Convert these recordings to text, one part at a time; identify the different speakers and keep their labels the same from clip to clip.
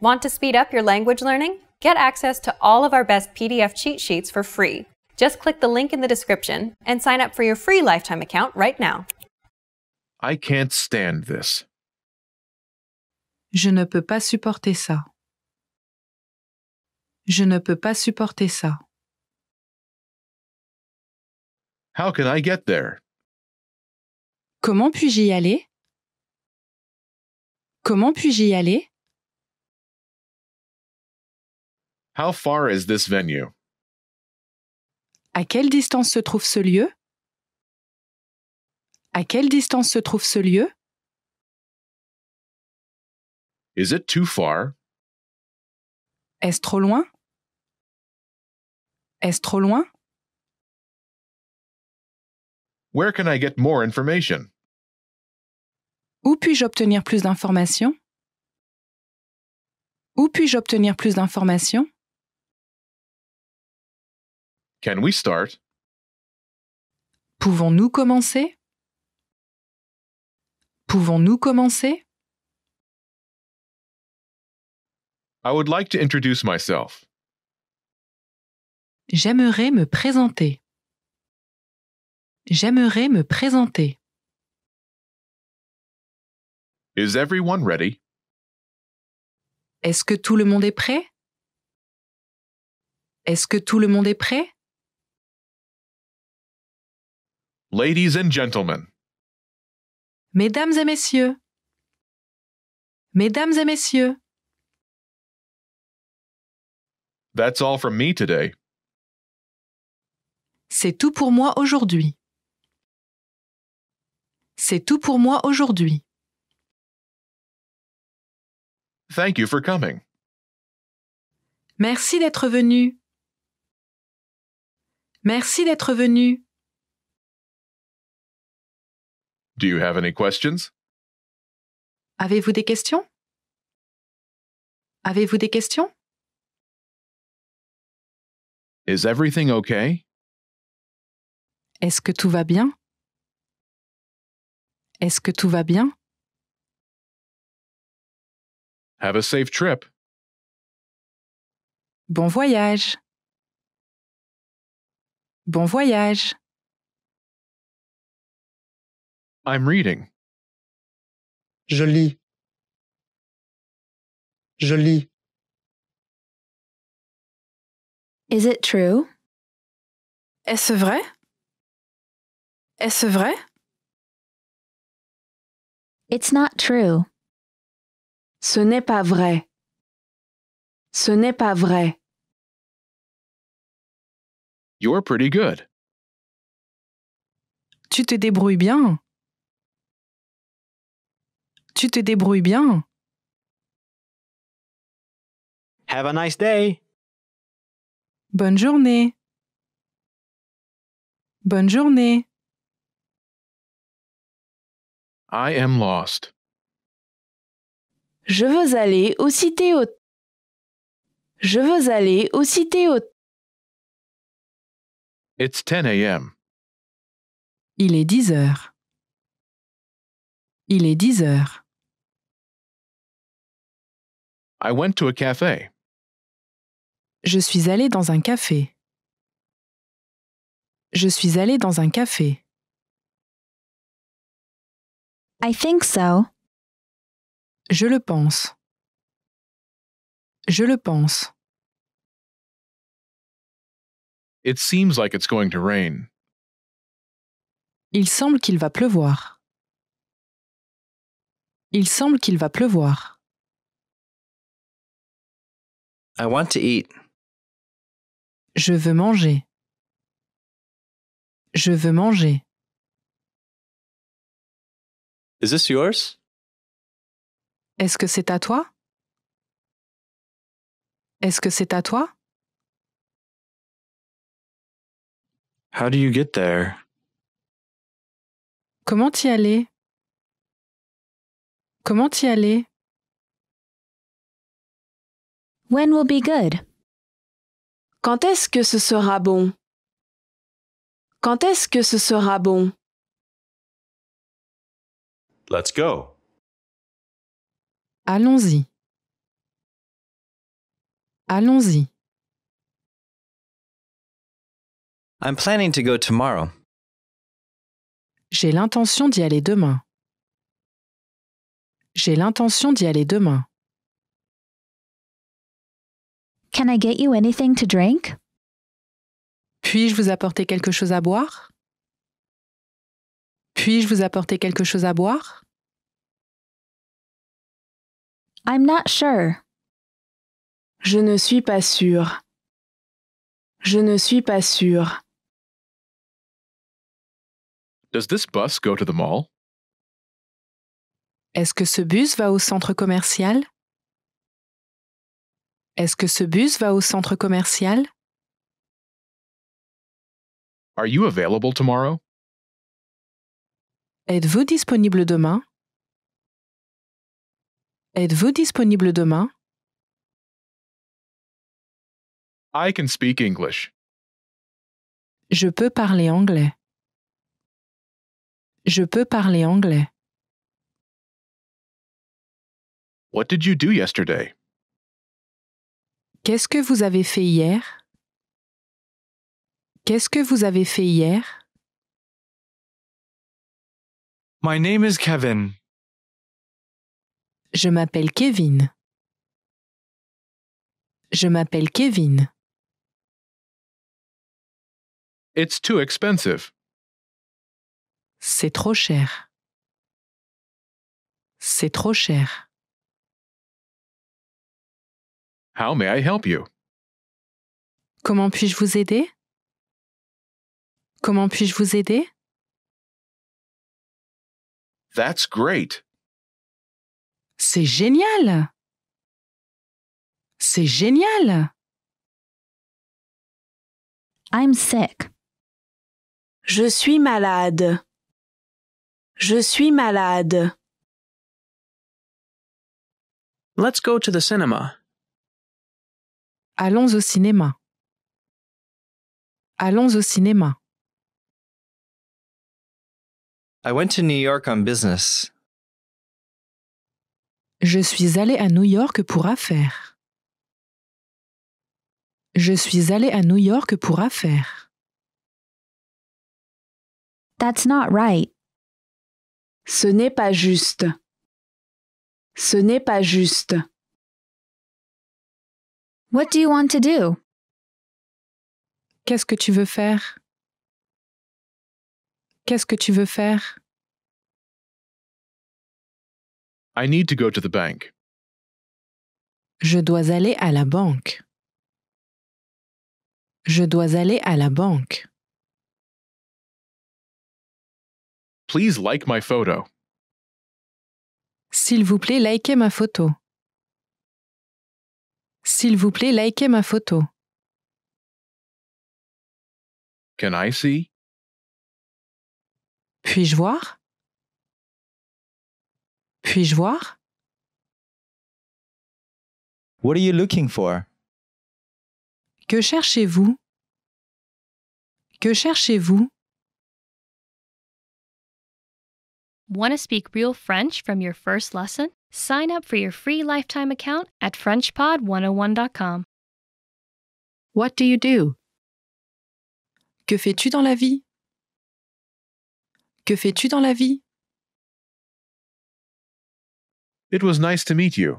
Speaker 1: Want to speed up your language learning? Get access to all of our best PDF cheat sheets for free. Just click the link in the description and sign up for your free lifetime account right now.
Speaker 2: I can't stand this. Je ne peux pas supporter ça. Je ne peux pas supporter ça. How can I get there? Comment puis-je y aller? Comment puis-je y aller?
Speaker 3: How far is this venue?
Speaker 2: À quelle distance se trouve ce lieu? À quelle distance se trouve ce lieu? Is it too far? Est-ce trop loin? Est-ce trop loin?
Speaker 3: Where can I get more information?
Speaker 2: Où puis-je obtenir plus d'informations? Où puis-je obtenir plus d'informations? Can we start? Pouvons-nous commencer? Pouvons-nous commencer? I would like to introduce myself. J'aimerais me présenter. J'aimerais me présenter. Is everyone ready? Est-ce que tout le monde est prêt? Est-ce que tout le monde est prêt? Ladies and gentlemen. Mesdames et messieurs. Mesdames et messieurs. That's all from me today. C'est tout pour moi aujourd'hui. C'est tout pour moi aujourd'hui.
Speaker 3: Thank you for coming.
Speaker 2: Merci d'être venu. Merci d'être venu. Do you
Speaker 3: have any questions?
Speaker 2: Avez-vous des questions? Avez-vous des questions? Is everything okay? Est-ce que tout va bien? Est-ce que tout va bien? Have a safe trip. Bon voyage. Bon voyage. I'm reading. Je lis. Je lis. Is it true? Est-ce vrai? Est-ce vrai? It's not true. Ce n'est pas vrai. Ce n'est pas vrai. You're pretty good. Tu te débrouilles bien. Tu te débrouilles bien. Have a nice day. Bonne journée. Bonne journée. I am lost. Je veux aller au cité haute. Je veux aller au cité haute. It's 10 a.m. Il est 10 heures. Il est 10 heures. I went to a café. Je suis allé dans un café. Je suis allé dans un café. I think so. Je le pense. Je le pense.
Speaker 3: seems like it's going to rain.
Speaker 2: Il semble qu'il va pleuvoir. Il semble qu'il va pleuvoir. I want to eat. Je veux manger. Je veux manger. Is this yours? Est-ce que c'est à toi? Est-ce que c'est à toi? How do you get there? Comment y aller? Comment y aller? When will be good? Quand est-ce que ce sera bon? Quand est-ce que ce sera bon? Let's go. Allons-y. Allons-y.
Speaker 3: I'm planning to go tomorrow.
Speaker 2: J'ai l'intention d'y aller demain. J'ai l'intention d'y aller demain. Can I get you anything to drink? Puis-je vous apporter quelque chose à boire? Puis-je vous apporter quelque chose à boire? I'm not sure. Je ne suis pas sûr. Je ne suis pas sûr. Does this bus go to the mall? Est-ce que ce bus va au centre commercial? Est-ce que ce bus va au centre commercial? Are you available tomorrow? Êtes-vous disponible demain? Êtes-vous disponible demain? I can speak English. Je peux parler anglais. Je peux parler anglais. What did you do yesterday? Qu'est-ce que vous avez fait hier Qu'est-ce que vous avez fait hier My name is Kevin. Je m'appelle Kevin. Je m'appelle Kevin. It's too expensive. C'est trop cher. C'est trop cher. How may I help you? Comment puis-je vous aider? Comment puis-je vous aider? That's great. C'est génial. C'est génial. I'm sick. Je suis malade. Je suis malade. Let's go to the cinema. Allons au cinéma. Allons au cinéma.
Speaker 3: I went to New York on
Speaker 2: business. Je suis allé à New York pour affaires. Je suis allé à New York pour affaires. That's not right. Ce n'est pas juste. Ce n'est pas juste. What do you want to do? Qu'est-ce que tu veux faire? Qu'est-ce que tu veux faire? I need to go to the bank. Je dois aller à la banque. Je dois aller à la banque. Please like my photo. S'il vous plaît, likez ma photo. S'il vous plaît, likez ma photo. Can I see? Puis-je voir? Puis-je voir? What are you looking for? Que cherchez-vous? Que
Speaker 4: cherchez-vous? Want to speak real French from your first lesson? Sign up for your free lifetime account at FrenchPod101.com.
Speaker 2: What do you do? Que fais-tu dans la vie? Que fais-tu dans la vie?
Speaker 3: It was nice to meet you.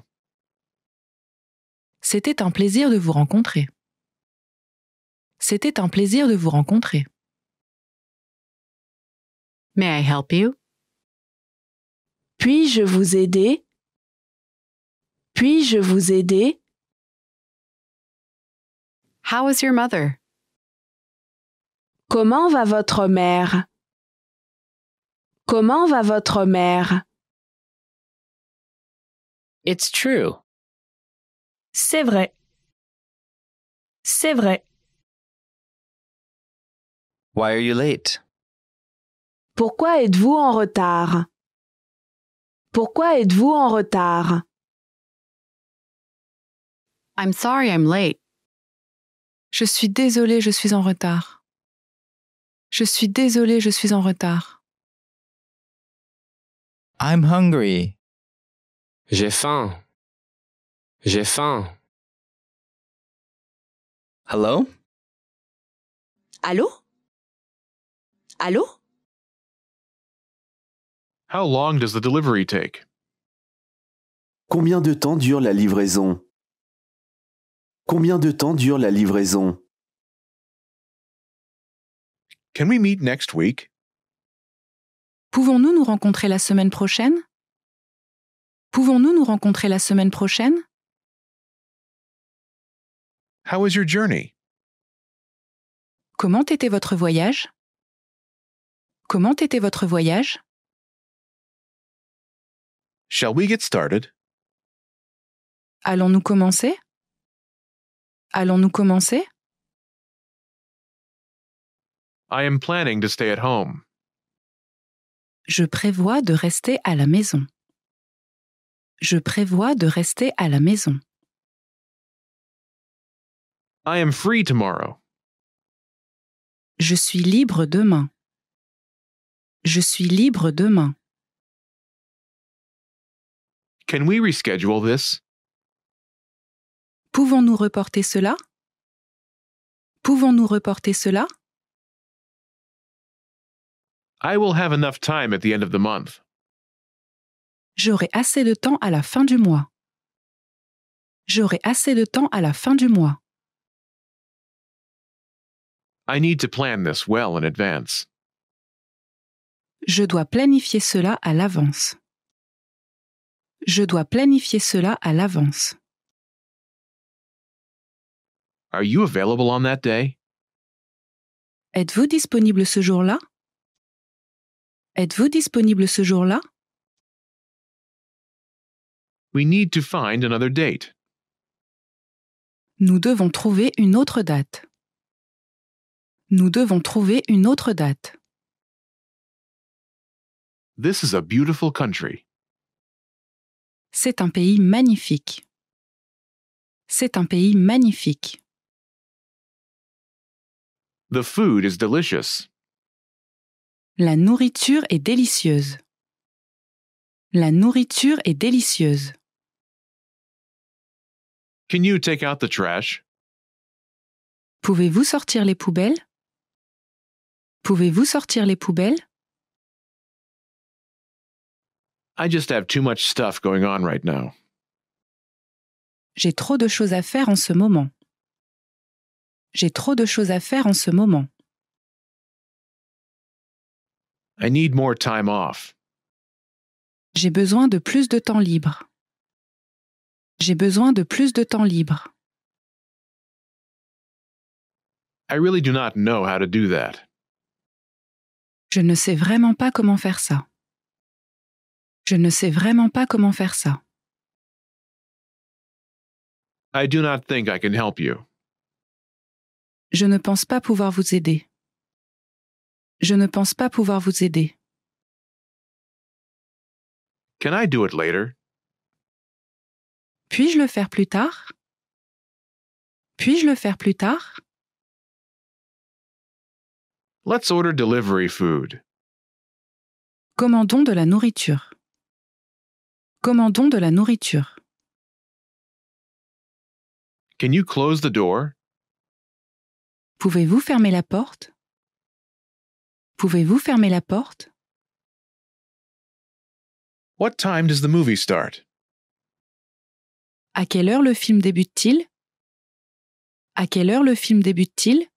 Speaker 2: C'était un plaisir de vous rencontrer. C'était un plaisir de vous rencontrer. May I help you? Puis-je vous aider? Puis-je vous aider? How is your mother? Comment va votre mère? Comment va votre mère? It's true. C'est vrai. C'est vrai.
Speaker 3: Why are you late?
Speaker 2: Pourquoi êtes-vous en retard? Pourquoi êtes-vous en retard? I'm sorry I'm late. Je suis désolé, je suis en retard. Je suis désolé, je suis en retard. I'm hungry. J'ai faim. J'ai faim. Hello? Allô? Allô? How long does the delivery take? Combien de temps dure la livraison? Combien de temps dure la livraison Can we meet next week? Pouvons-nous nous rencontrer la semaine prochaine Pouvons-nous nous rencontrer la semaine prochaine How was your journey? Comment était votre voyage Comment était votre voyage Shall we get started? Allons-nous commencer Allons-nous commencer I am planning to stay at home. Je prévois de rester à la maison. Je prévois de rester à la maison.
Speaker 3: I am free tomorrow.
Speaker 2: Je suis libre demain. Je suis libre demain. Can we reschedule this? Pouvons-nous reporter cela Pouvons-nous reporter cela
Speaker 3: I will have enough time at the end of the month.
Speaker 2: J'aurai assez de temps à la fin du mois. J'aurai assez de temps à la fin du mois. I need to
Speaker 3: plan this well in advance.
Speaker 2: Je dois planifier cela à l'avance. Je dois planifier cela à l'avance. Are you available on that day? Êtes-vous disponible ce jour-là? Êtes-vous disponible ce jour-là?
Speaker 3: We need to find another date.
Speaker 2: Nous devons trouver une autre date. Nous devons trouver une autre date. This is a beautiful country. C'est un pays magnifique. C'est un pays magnifique. The food is delicious. La nourriture est délicieuse. La nourriture est délicieuse. Can you take out the trash? Pouvez-vous sortir les poubelles? Pouvez-vous sortir les poubelles?
Speaker 3: I just have too much stuff going on right now.
Speaker 2: J'ai trop de choses à faire en ce moment. J'ai trop de choses à faire en ce moment. J'ai besoin de plus de temps libre. J'ai besoin de plus de temps libre. know Je ne sais vraiment pas comment faire ça. Je ne sais vraiment pas comment faire ça.
Speaker 3: I do not think I can help you.
Speaker 2: Je ne pense pas pouvoir vous aider. Je ne pense pas pouvoir vous aider.
Speaker 3: Can I do it later?
Speaker 2: Puis-je le faire plus tard? Puis-je le faire plus tard? Let's order delivery food. Commandons de la nourriture. Commandons de la nourriture. Can you close the door? Pouvez-vous fermer la porte Pouvez-vous fermer la porte What time does the movie start? À quelle heure le film débute-t-il À quelle heure le film débute-t-il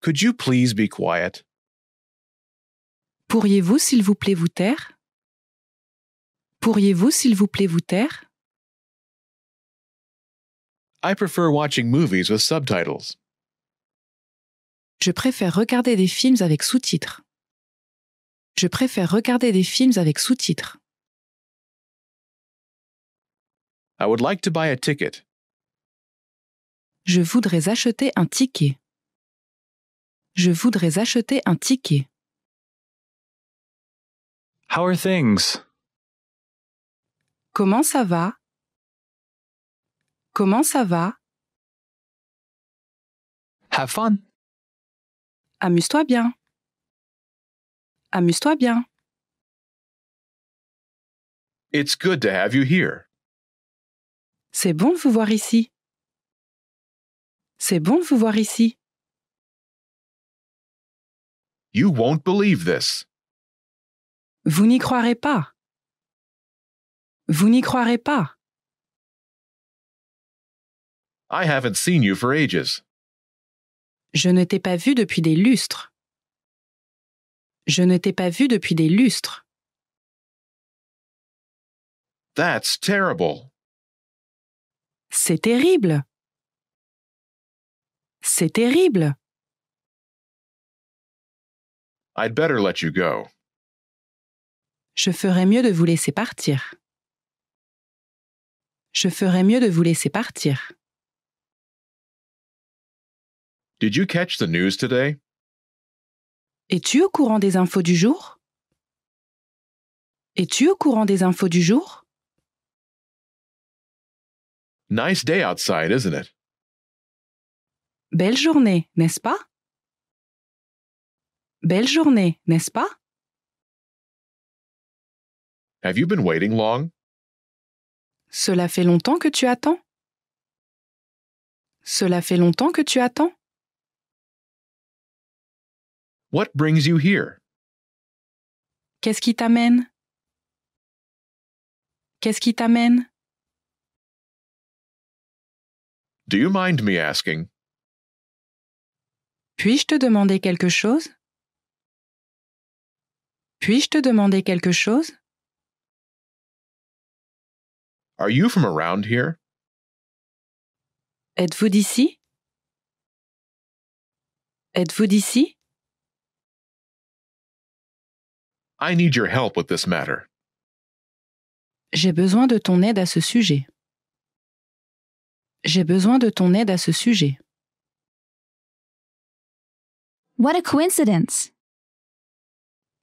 Speaker 2: Could you please be quiet? Pourriez-vous s'il vous plaît vous taire Pourriez-vous s'il vous plaît vous taire I prefer watching movies with subtitles. Je préfère regarder des films avec sous-titres. Je préfère regarder des films avec sous-titres. I would like to buy a ticket. Je voudrais acheter un ticket. Je voudrais acheter un ticket. How are things? Comment ça va? Comment ça va? Have fun. Amuse-toi bien. Amuse-toi bien. It's good to have you here. C'est bon de vous voir ici. C'est bon de vous voir ici. You won't believe this. Vous n'y croirez pas. Vous n'y croirez pas.
Speaker 3: I haven't seen you for ages.
Speaker 2: Je ne t'ai pas vu depuis des lustres. Je ne t'ai pas vu depuis des lustres. That's terrible. C'est terrible. C'est terrible. I'd better let you go. Je ferais mieux de vous laisser partir. Je ferais mieux de vous laisser partir.
Speaker 3: Did you catch the news today?
Speaker 2: Es-tu au courant des infos du jour? Es-tu au courant des infos du jour? Nice day outside, isn't it? Belle journée, n'est-ce pas? Belle journée, n'est-ce pas? Have you been waiting long? Cela fait longtemps que tu attends? Cela fait longtemps que tu attends? What brings you here? Qu'est-ce qui t'amène? Qu'est-ce qui t'amène? Do you mind me asking? Puis-je te demander quelque chose? Puis-je te demander quelque chose? Are you from around here? Êtes-vous d'ici? Êtes-vous d'ici?
Speaker 3: I need your help with this matter.
Speaker 2: J'ai besoin de ton aide à ce sujet. J'ai besoin de ton aide à ce sujet. What a coincidence!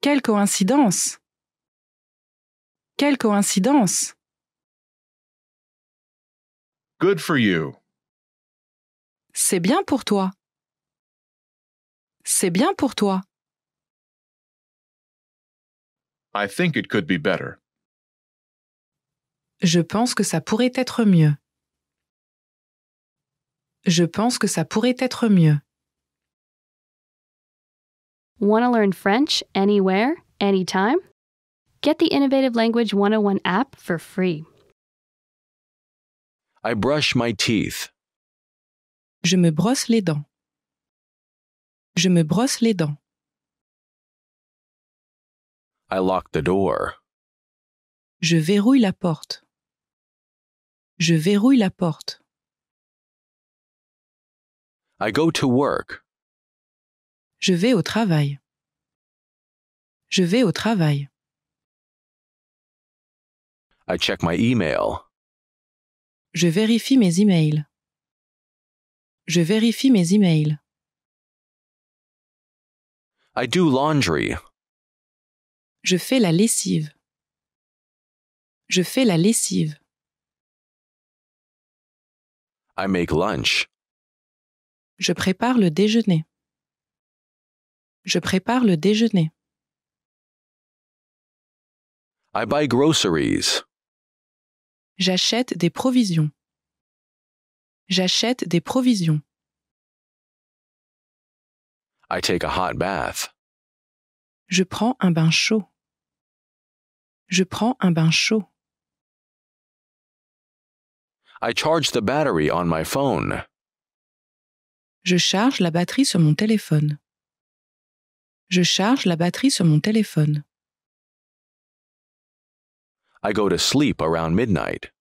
Speaker 2: Quelle coïncidence! Quelle coïncidence!
Speaker 3: Good for you.
Speaker 2: C'est bien pour toi. C'est bien pour toi. I think it could be better. Je pense que ça pourrait
Speaker 4: être mieux. Je pense que ça pourrait être mieux. Want to learn French anywhere, anytime? Get the Innovative Language 101 app for free.
Speaker 2: I brush my teeth. Je me brosse les dents. Je me brosse les dents. I lock the door. Je verrouille la porte. Je verrouille la porte. I go to work. Je vais au travail. Je vais au travail. I check my email. Je vérifie mes emails. Je vérifie mes emails. I do laundry. Je fais la lessive. Je fais la lessive. I make lunch. Je prépare le déjeuner. Je prépare le déjeuner.
Speaker 3: I buy groceries.
Speaker 2: J'achète des provisions. J'achète des provisions. I take a hot bath. Je prends un bain chaud. Je prends un bain chaud. I charge the battery on my phone. Je charge la batterie sur mon téléphone. Je charge la batterie sur mon téléphone.
Speaker 3: I go to sleep around midnight.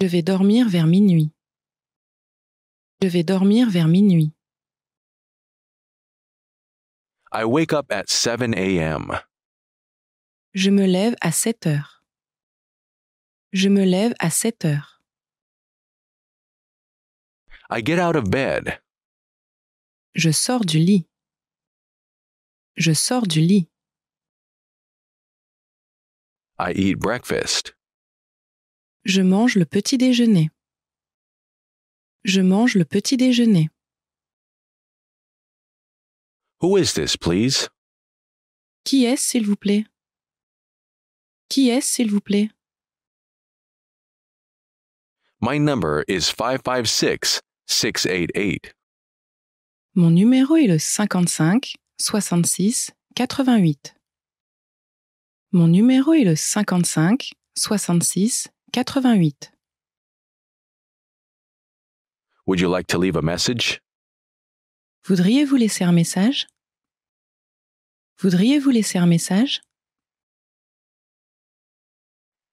Speaker 2: Je vais dormir vers minuit. Je vais dormir vers minuit.
Speaker 3: I wake up at 7 a.m.
Speaker 2: Je me lève à 7 heures. Je me lève à 7 heures. I get out of bed. Je sors du lit. Je sors du lit. I eat breakfast. Je mange le petit déjeuner. Je mange le petit déjeuner. Who is this, please? Qui est-ce, s'il vous plaît? Qui est-ce, s'il vous plaît?
Speaker 3: My number is 556 688.
Speaker 2: Mon numéro est le 55 66 88. Mon numéro est le 55 66 88. Would you like to leave a message? Voudriez-vous laisser un message Voudriez-vous laisser un message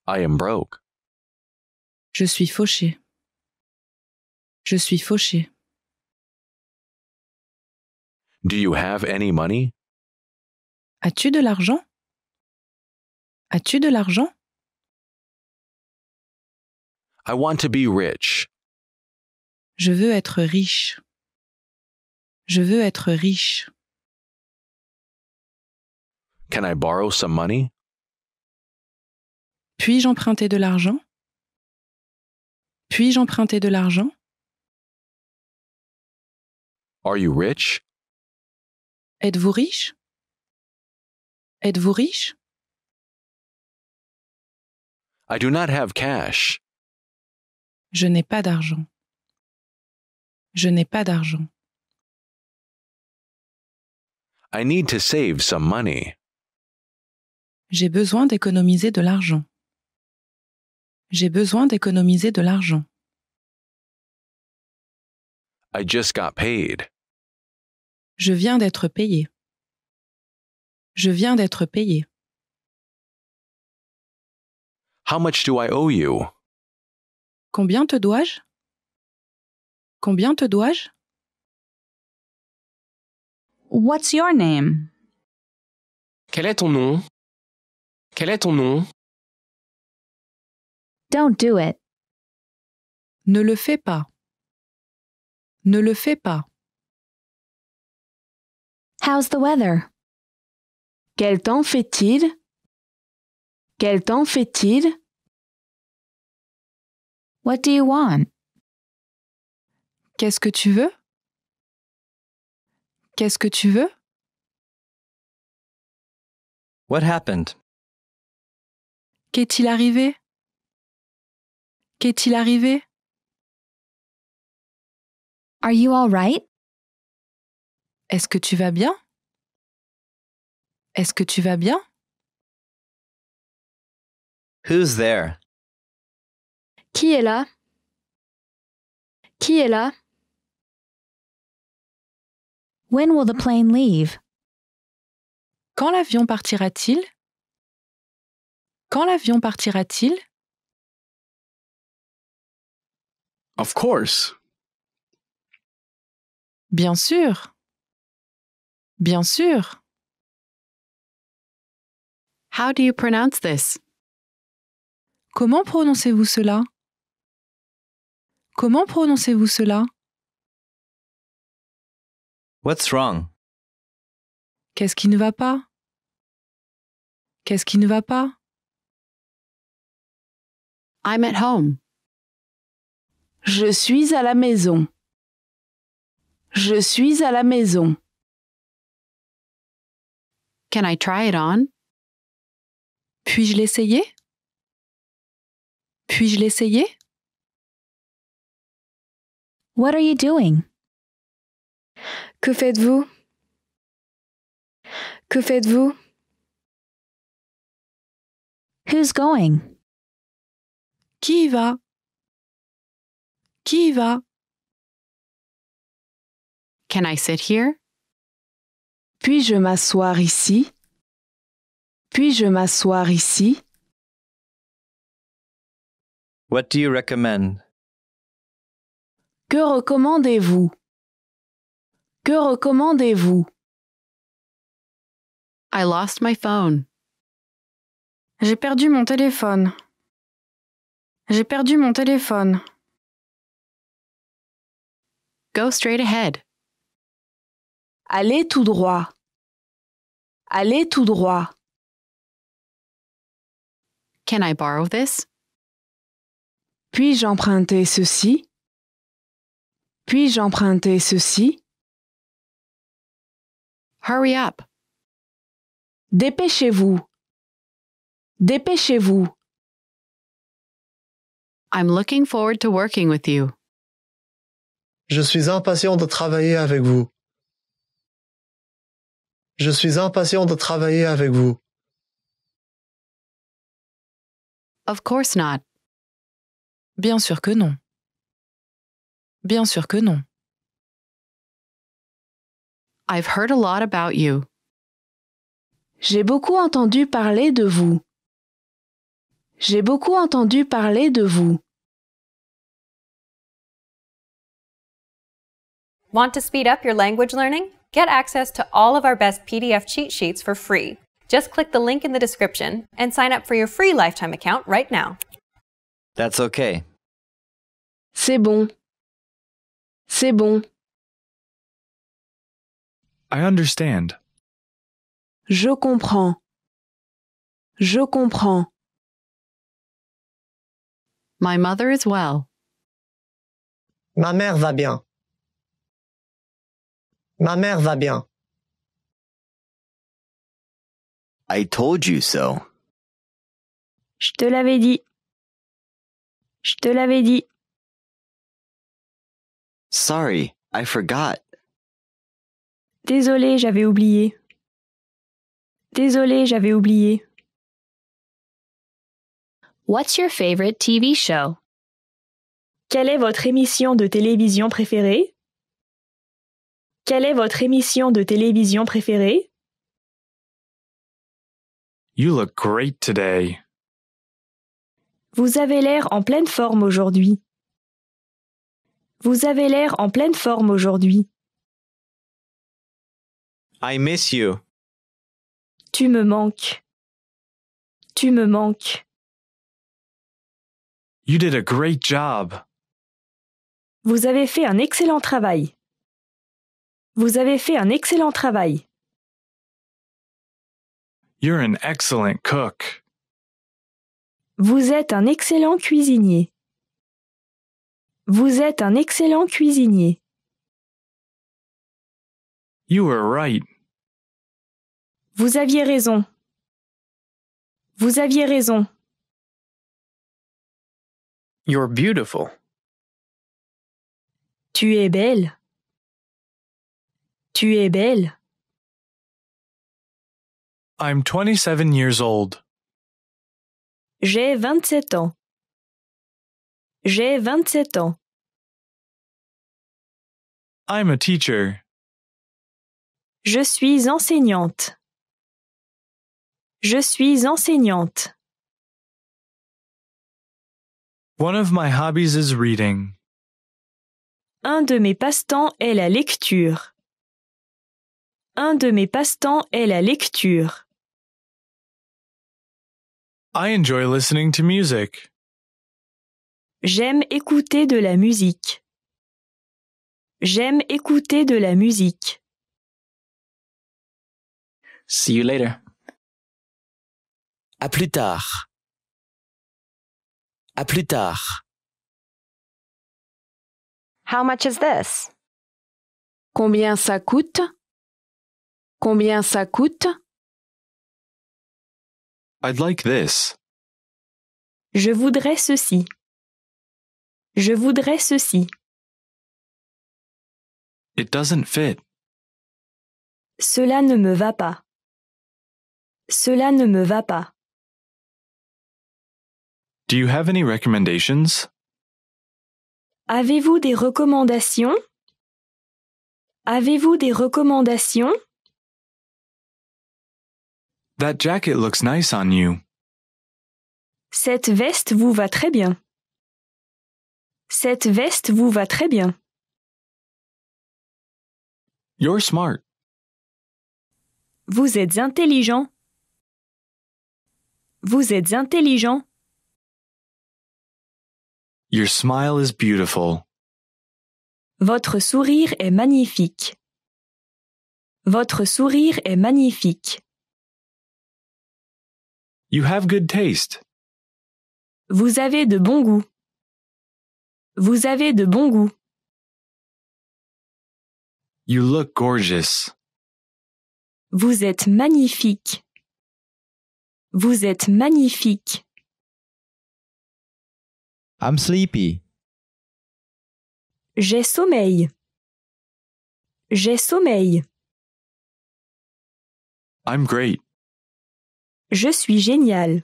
Speaker 2: I am broke. Je suis fauché. Je suis fauché. Do you have any money? As-tu de l'argent As-tu de l'argent I want to be rich. Je veux être riche. Je veux être riche.
Speaker 3: borrow some money?
Speaker 2: Puis-je emprunter de l'argent? Puis-je emprunter de l'argent? Are you Êtes-vous riche? Êtes-vous riche? I do not have cash. Je n'ai pas d'argent. Je n'ai pas d'argent.
Speaker 3: I need to save some money.
Speaker 2: J'ai besoin d'économiser de l'argent. J'ai besoin d'économiser de l'argent. I just got paid. Je viens d'être payé. Je viens d'être payé. How much do I owe you? Combien te dois-je Combien te dois-je What's your name? Quel est ton nom? Quel est ton nom? Don't do it. Ne le fais pas. Ne le fais pas. How's the weather? Quel temps fait-il? Quel temps fait-il? What do you want? Qu'est-ce que tu veux? Qu'est-ce que tu veux? What happened? Qu'est-il arrivé? Qu'est-il arrivé? Are you all right? Est-ce que tu vas bien? Est-ce que tu vas bien? Who's there? Qui est là? Qui est là? When will the plane leave? Quand l'avion partira-t-il? Quand l'avion partira-t-il? Of course. Bien sûr. Bien sûr. How do you pronounce this? Comment prononcez-vous cela? Comment prononcez-vous cela? What's wrong? Qu'est-ce qui ne va pas? Qu'est-ce qui ne va pas? I'm at home. Je suis à la maison. Je suis à la maison. Can I try it on? Puis-je l'essayer? Puis-je l'essayer? What are you doing? Que faites-vous Que faites-vous Who's going Qui va Qui va Can I sit here Puis-je m'asseoir ici Puis-je m'asseoir ici
Speaker 3: What do you recommend
Speaker 2: Que recommandez-vous que recommandez-vous? I lost my phone. J'ai perdu mon téléphone. J'ai perdu mon téléphone. Go straight ahead. Allez tout droit. Allez tout droit. Can I borrow this? Puis-je emprunter ceci? Puis-je emprunter ceci? Hurry up. Dépêchez-vous. Dépêchez-vous. I'm looking forward to working with you. Je suis impatient de travailler avec vous. Je suis impatient de travailler avec vous. Of course not. Bien sûr que non. Bien sûr que non. I've heard a lot about you. J'ai beaucoup entendu parler de vous. J'ai beaucoup entendu parler de vous.
Speaker 1: Want to speed up your language learning? Get access to all of our best PDF cheat sheets for free. Just click the link in the description and sign up for your free lifetime account right now.
Speaker 3: That's okay.
Speaker 2: C'est bon. C'est bon. I understand. Je comprends. Je comprends. My mother is well. Ma mère va bien. Ma mère va bien. I told you so. Je te l'avais dit. Je te l'avais dit. Sorry, I forgot. Désolé, j'avais oublié. Désolé, j'avais oublié. What's your favorite TV show? Quelle est votre émission de télévision préférée? Quelle est votre émission de télévision préférée? You look great today. Vous avez l'air en pleine forme aujourd'hui. Vous avez l'air en pleine forme aujourd'hui. I miss you. Tu me manques. Tu me manques. You did a great job. Vous avez fait un excellent travail. Vous avez fait un excellent travail. You're an excellent cook. Vous êtes un excellent cuisinier. Vous êtes un excellent cuisinier. You were right. Vous aviez raison. Vous aviez raison. You're beautiful. Tu es belle. Tu es belle. I'm 27 years old. J'ai 27 ans. J'ai 27 ans. I'm a teacher. Je suis enseignante. Je suis enseignante. One of my
Speaker 3: hobbies is reading.
Speaker 2: Un de mes passe-temps est la lecture. Un de mes passe-temps est la lecture. I enjoy listening to music. J'aime écouter de la musique. J'aime écouter de la musique. See you later. À plus tard. À plus tard. How much is this? Combien ça coûte? Combien ça coûte? I'd like this. Je voudrais ceci. Je voudrais ceci. It doesn't fit. Cela ne me va pas. Cela ne me va pas. Do you have any recommendations? Avez-vous des recommandations? Avez-vous des recommandations? That jacket looks nice on you. Cette veste vous va très bien. Cette veste vous va très bien. You're smart. Vous êtes intelligent. Vous êtes intelligent. Votre sourire est magnifique. Votre sourire est magnifique. You have good taste. Vous avez de bon goût. Vous avez de bon goût. You look gorgeous. Vous êtes magnifique. Vous êtes magnifique. I'm sleepy. J'ai sommeil. J'ai sommeil. I'm great. Je suis génial.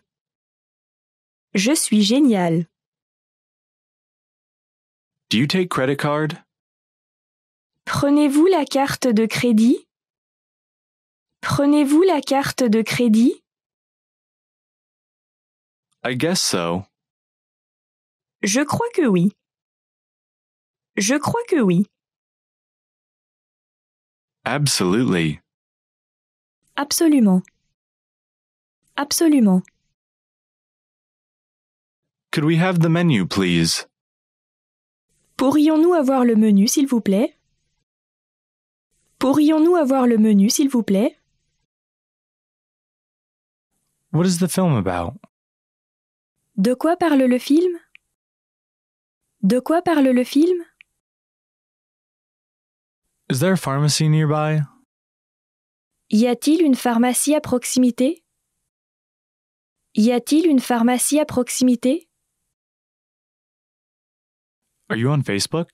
Speaker 2: Je suis génial.
Speaker 3: Do you take credit card?
Speaker 2: Prenez-vous la carte de crédit? Prenez-vous la carte de crédit? I guess so. Je crois que oui. Je crois que oui. Absolutely. Absolument. Absolument. Could we have the menu, please? Pourrions-nous avoir le menu, s'il vous plaît? Pourrions-nous avoir le menu, s'il vous plaît? What is the film about? De quoi parle le film De quoi parle le film Is there a pharmacy nearby? Y a-t-il une pharmacie à proximité Y a-t-il une pharmacie à proximité Are you on Facebook?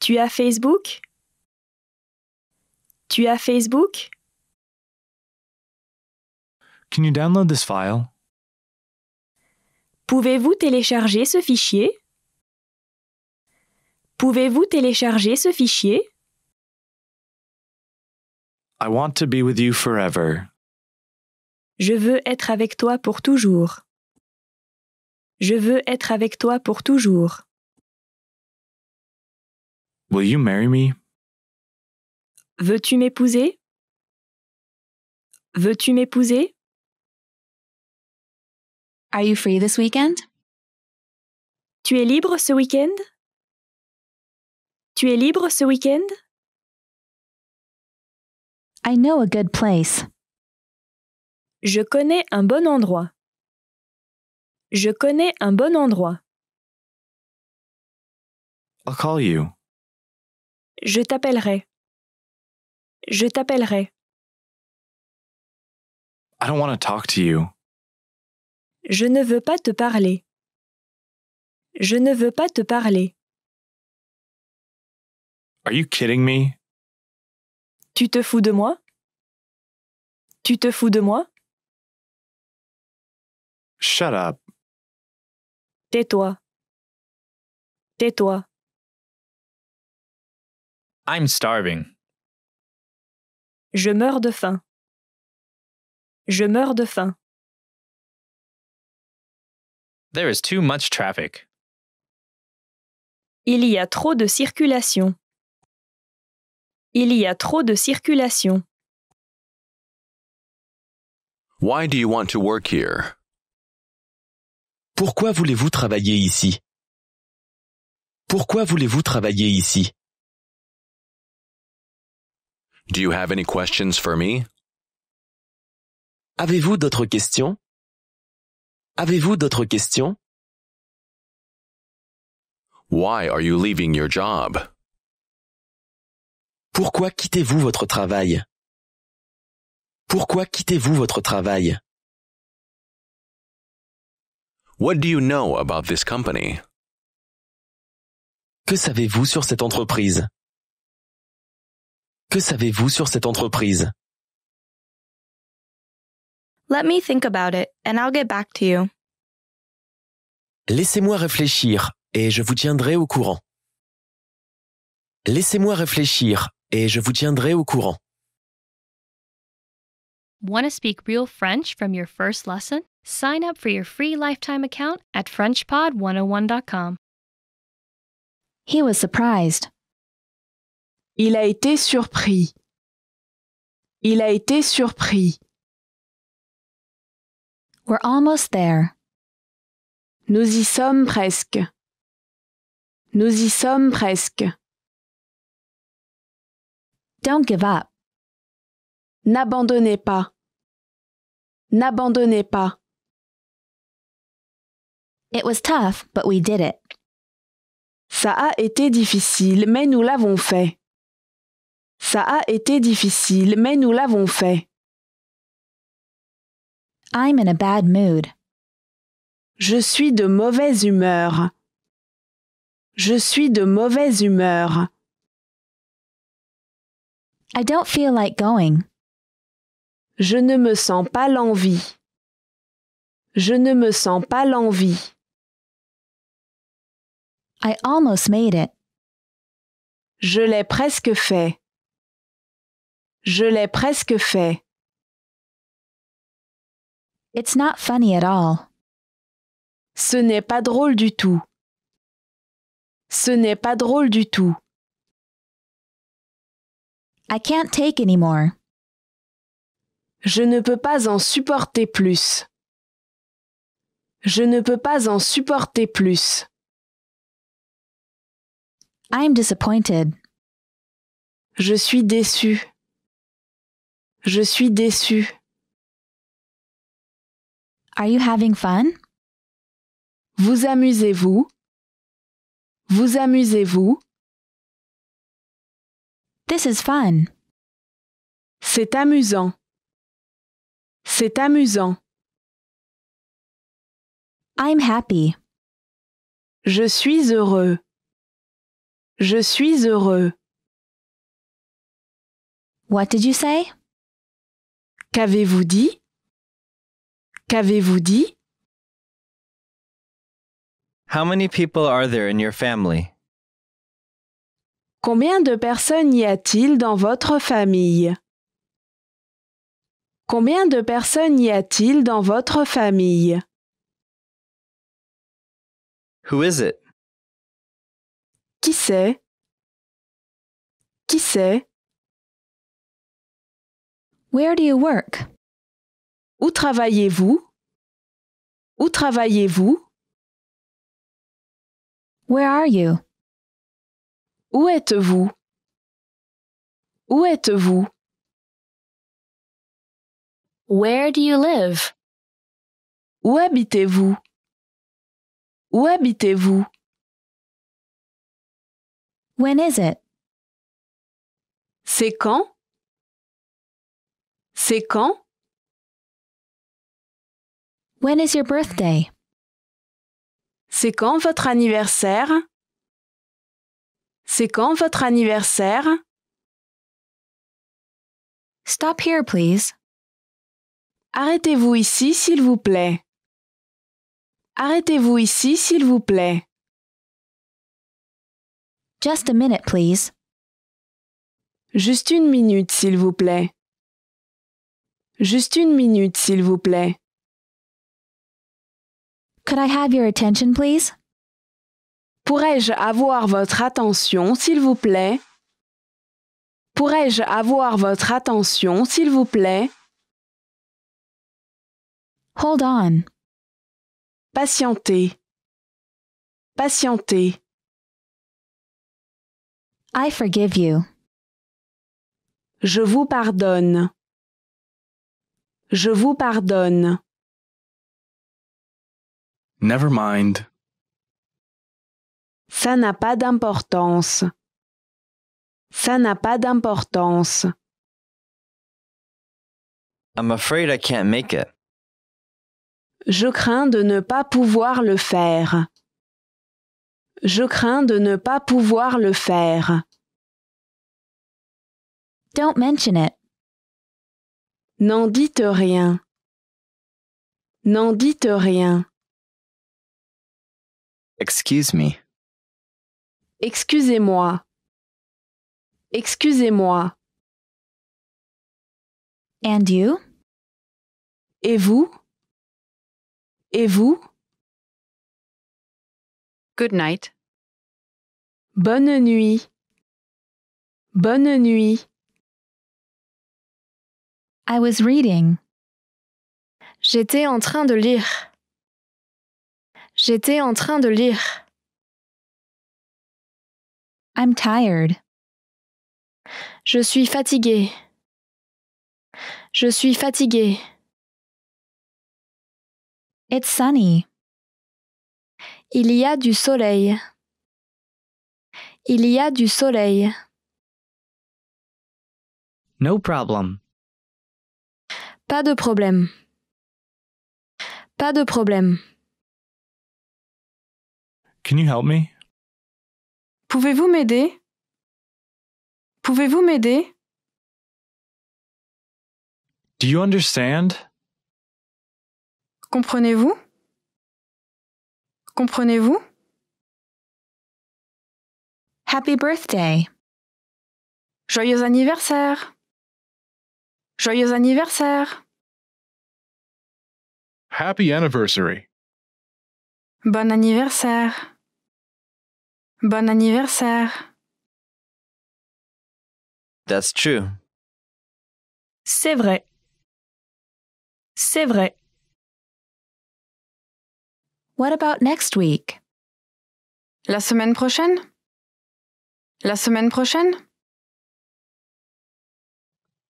Speaker 2: Tu as Facebook Tu as Facebook Can you download this file?
Speaker 4: Pouvez-vous télécharger ce fichier Pouvez-vous télécharger ce fichier
Speaker 3: I want to be with you forever.
Speaker 2: Je veux être avec toi pour toujours. Je veux être avec toi pour toujours. Will you marry me? Veux-tu m'épouser? Veux-tu m'épouser? Are you free this weekend? Tu es libre ce week-end? Tu es libre ce week-end? I know a good place. Je connais un bon endroit. Je connais un bon endroit. I'll call you. Je t'appellerai. Je t'appellerai. I don't want to talk to you. Je ne veux pas te parler. Je ne veux pas te parler. Are you kidding me? Tu te fous de moi? Tu te fous de moi? Shut up. Tais-toi. Tais-toi. I'm starving. Je meurs de faim. Je meurs de faim. There is too much traffic. Il y a trop de circulation. Il y a trop de circulation. Why do you want to work here? Pourquoi voulez-vous travailler ici? Pourquoi voulez-vous travailler ici? Do you have any questions for me? Avez-vous d'autres questions? Avez-vous d'autres questions? Why are you leaving your job? Pourquoi quittez-vous votre travail? Pourquoi quittez-vous votre travail? What do you know about this company? Que savez-vous sur cette entreprise? Que savez-vous sur cette entreprise?
Speaker 4: Let me think about it and I'll get back to you.
Speaker 2: Laissez-moi réfléchir et je vous tiendrai au courant. Laissez-moi réfléchir et je vous tiendrai au courant.
Speaker 4: Want to speak real French from your first lesson? Sign up for your free lifetime account at FrenchPod101.com. He was surprised. Il
Speaker 2: a été surpris. Il a été surpris. We're almost there. Nous y sommes presque. Nous y sommes presque. Don't give up. N'abandonnez pas. N'abandonnez pas. It was tough, but we did it. Ça a été difficile, mais nous l'avons fait. Ça a été difficile, mais nous l'avons fait. I'm in a bad mood. Je suis de mauvaise humeur. Je suis de mauvaise humeur. I don't feel like going. Je ne me sens pas l'envie. Je ne me sens pas l'envie. I almost made it. Je l'ai presque fait. Je l'ai presque fait. It's not funny at all. Ce n'est pas drôle du tout. Ce n'est pas drôle du tout. I can't take anymore. Je ne peux pas en supporter plus. Je ne peux pas en supporter plus. I'm disappointed. Je suis déçu. Je suis déçu. Are you having fun? Vous amusez-vous? Vous amusez-vous? This is fun. C'est amusant. C'est amusant. I'm happy. Je suis heureux. Je suis heureux. What did you say? Qu'avez-vous dit? Qu'avez-vous dit? How
Speaker 3: many people are there in your family?
Speaker 2: Combien de personnes y a-t-il dans votre famille? Combien de personnes y a-t-il dans votre famille? Who is it? Qui c'est? Qui c'est? Where do you work? Où travaillez-vous? Où travaillez-vous? Where are you? Où êtes-vous? Où êtes-vous? Where do you live? Où habitez-vous? Où habitez-vous? When is it? C'est quand? C'est quand? When is your birthday? C'est quand votre anniversaire? C'est quand votre anniversaire? Stop here, please. Arrêtez-vous ici, s'il vous plaît. Arrêtez-vous ici, s'il vous plaît. Just a minute, please. Juste une minute, s'il vous plaît. Juste une minute, s'il vous plaît. Could I have your attention, please? Pourrais-je avoir votre attention, s'il vous plaît? Pourrais-je avoir votre attention, s'il vous plaît? Hold on. Patientez. Patientez. I forgive you. Je vous pardonne. Je vous pardonne. Ça n'a pas d'importance. Ça n'a pas d'importance.
Speaker 3: I'm afraid I can't make
Speaker 2: it. Je crains de ne pas pouvoir le faire. Je crains de ne pas pouvoir le faire. Don't mention it. N'en dites rien. N'en dites rien. Excuse me. Excusez-moi. Excusez-moi. And you? Et vous? Et vous? Good night. Bonne nuit. Bonne nuit. I was reading. J'étais en train de lire. J'étais en train de lire. I'm tired. Je suis fatigué. Je suis fatigué It's sunny. Il y a du soleil. Il y a du soleil. No problem. Pas de problème. Pas de problème. Can you help me? Pouvez-vous m'aider? Pouvez-vous m'aider? Do you understand? Comprenez-vous? Comprenez-vous? Happy birthday. Joyeux anniversaire. Joyeux anniversaire. Happy anniversary. Bon anniversaire. Bon anniversaire. That's true. C'est vrai. C'est vrai. What about next week? La semaine prochaine? La semaine prochaine?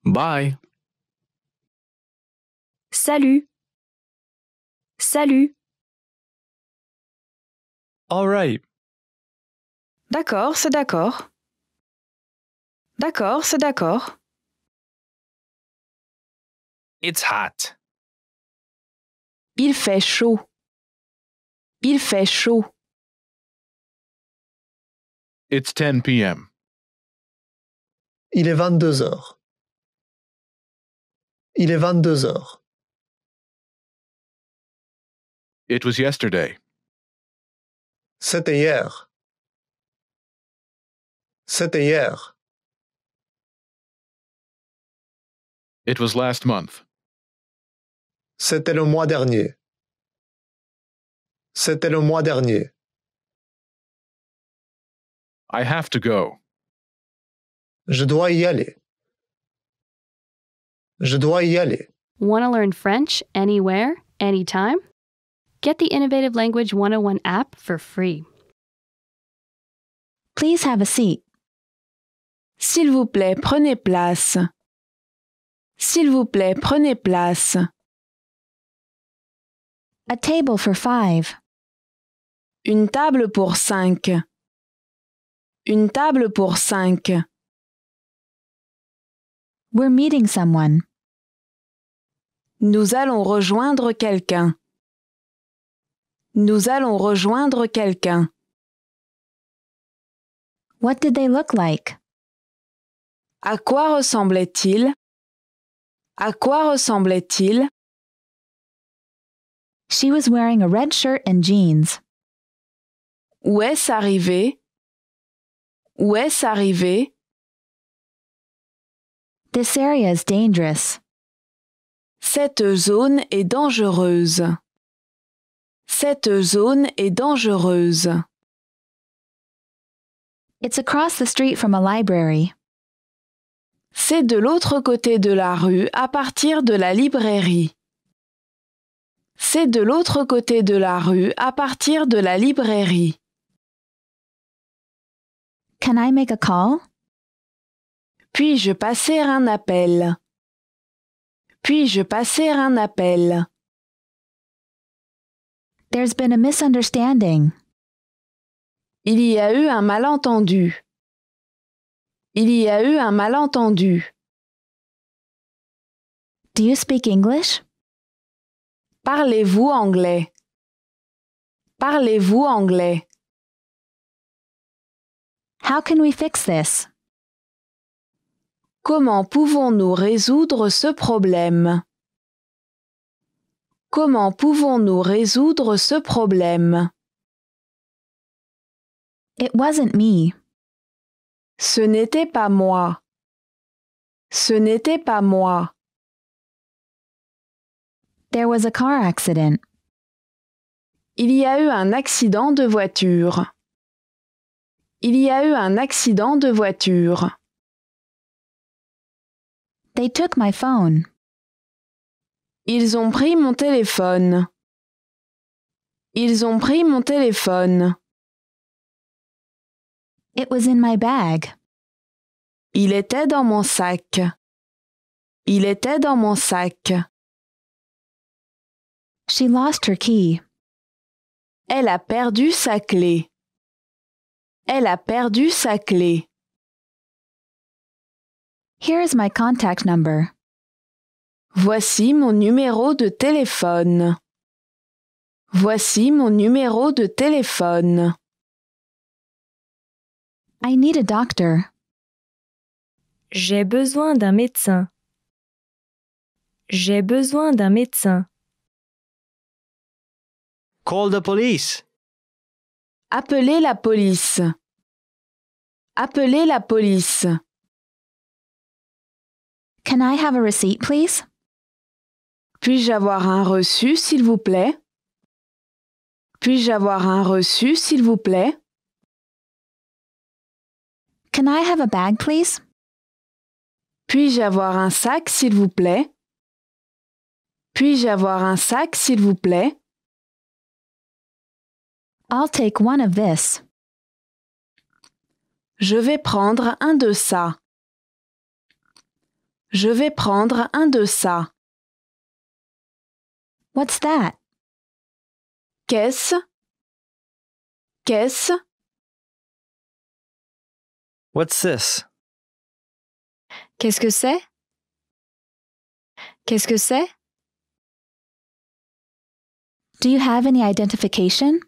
Speaker 2: Bye. Salut. Salut. All right. D'accord, c'est d'accord. D'accord, c'est d'accord. It's hot. Il fait chaud. Il fait chaud. It's 10 p.m. Il est 22 heures. Il est 22 heures. It was yesterday. C'était hier. C'était hier. It was last month. C'était le mois dernier. C'était le mois dernier. I have to go. Je dois y aller. Je dois y aller.
Speaker 4: Want to learn French anywhere, anytime? Get the Innovative Language 101 app for free. Please have a seat. S'il vous
Speaker 2: plaît, prenez place. S'il vous plaît, prenez place. A table for five. Une table pour cinq. Une table pour cinq. We're meeting someone. Nous allons rejoindre quelqu'un. Nous allons rejoindre quelqu'un. What did they look like? À quoi ressemblait-il À quoi ressemblait-il She was wearing a red shirt and jeans. Où est-ce arrivé Où est-ce arrivé This area is dangerous. Cette zone est dangereuse. Cette zone est dangereuse. It's across the street from a library. C'est de l'autre côté de la rue à partir de la librairie. C'est de l'autre côté de la rue à partir de la librairie. Can I make a call? Puis-je passer un appel? Puis-je passer un appel? There's been a misunderstanding. Il y a eu un malentendu. Il y a eu un malentendu. Do you speak English? Parlez-vous anglais? Parlez-vous anglais? How can we fix this? Comment pouvons-nous résoudre ce problème? Comment pouvons-nous résoudre ce problème? It wasn't me. Ce n'était pas moi. Ce n'était pas moi. There was a car accident. Il y a eu un accident de voiture. Il y a eu un accident de voiture. They took my phone. Ils ont pris mon téléphone. Ils ont pris mon téléphone. It was in my bag. Il était dans mon sac. Il était dans mon sac. She lost her key. Elle a perdu sa clé. Elle a perdu sa clé. Here is my contact number. Voici mon numéro de téléphone. Voici mon numéro de téléphone. I need a doctor. J'ai besoin d'un médecin. J'ai besoin d'un médecin. Call the police. Appelez la police. Appelez la police. Can I have a receipt, please? Puis-je avoir un reçu, s'il vous plaît? Puis-je avoir un reçu, s'il vous plaît? Can I have a bag, please? Puis-je avoir un sac, s'il vous plaît? Puis-je avoir un sac, s'il vous plaît? I'll take one of this. Je vais prendre un de ça. Je vais prendre un de ça. What's that? Qu'est-ce? Qu'est-ce? What's this? Qu'est-ce que c'est? Qu'est-ce que c'est? Do you have any identification?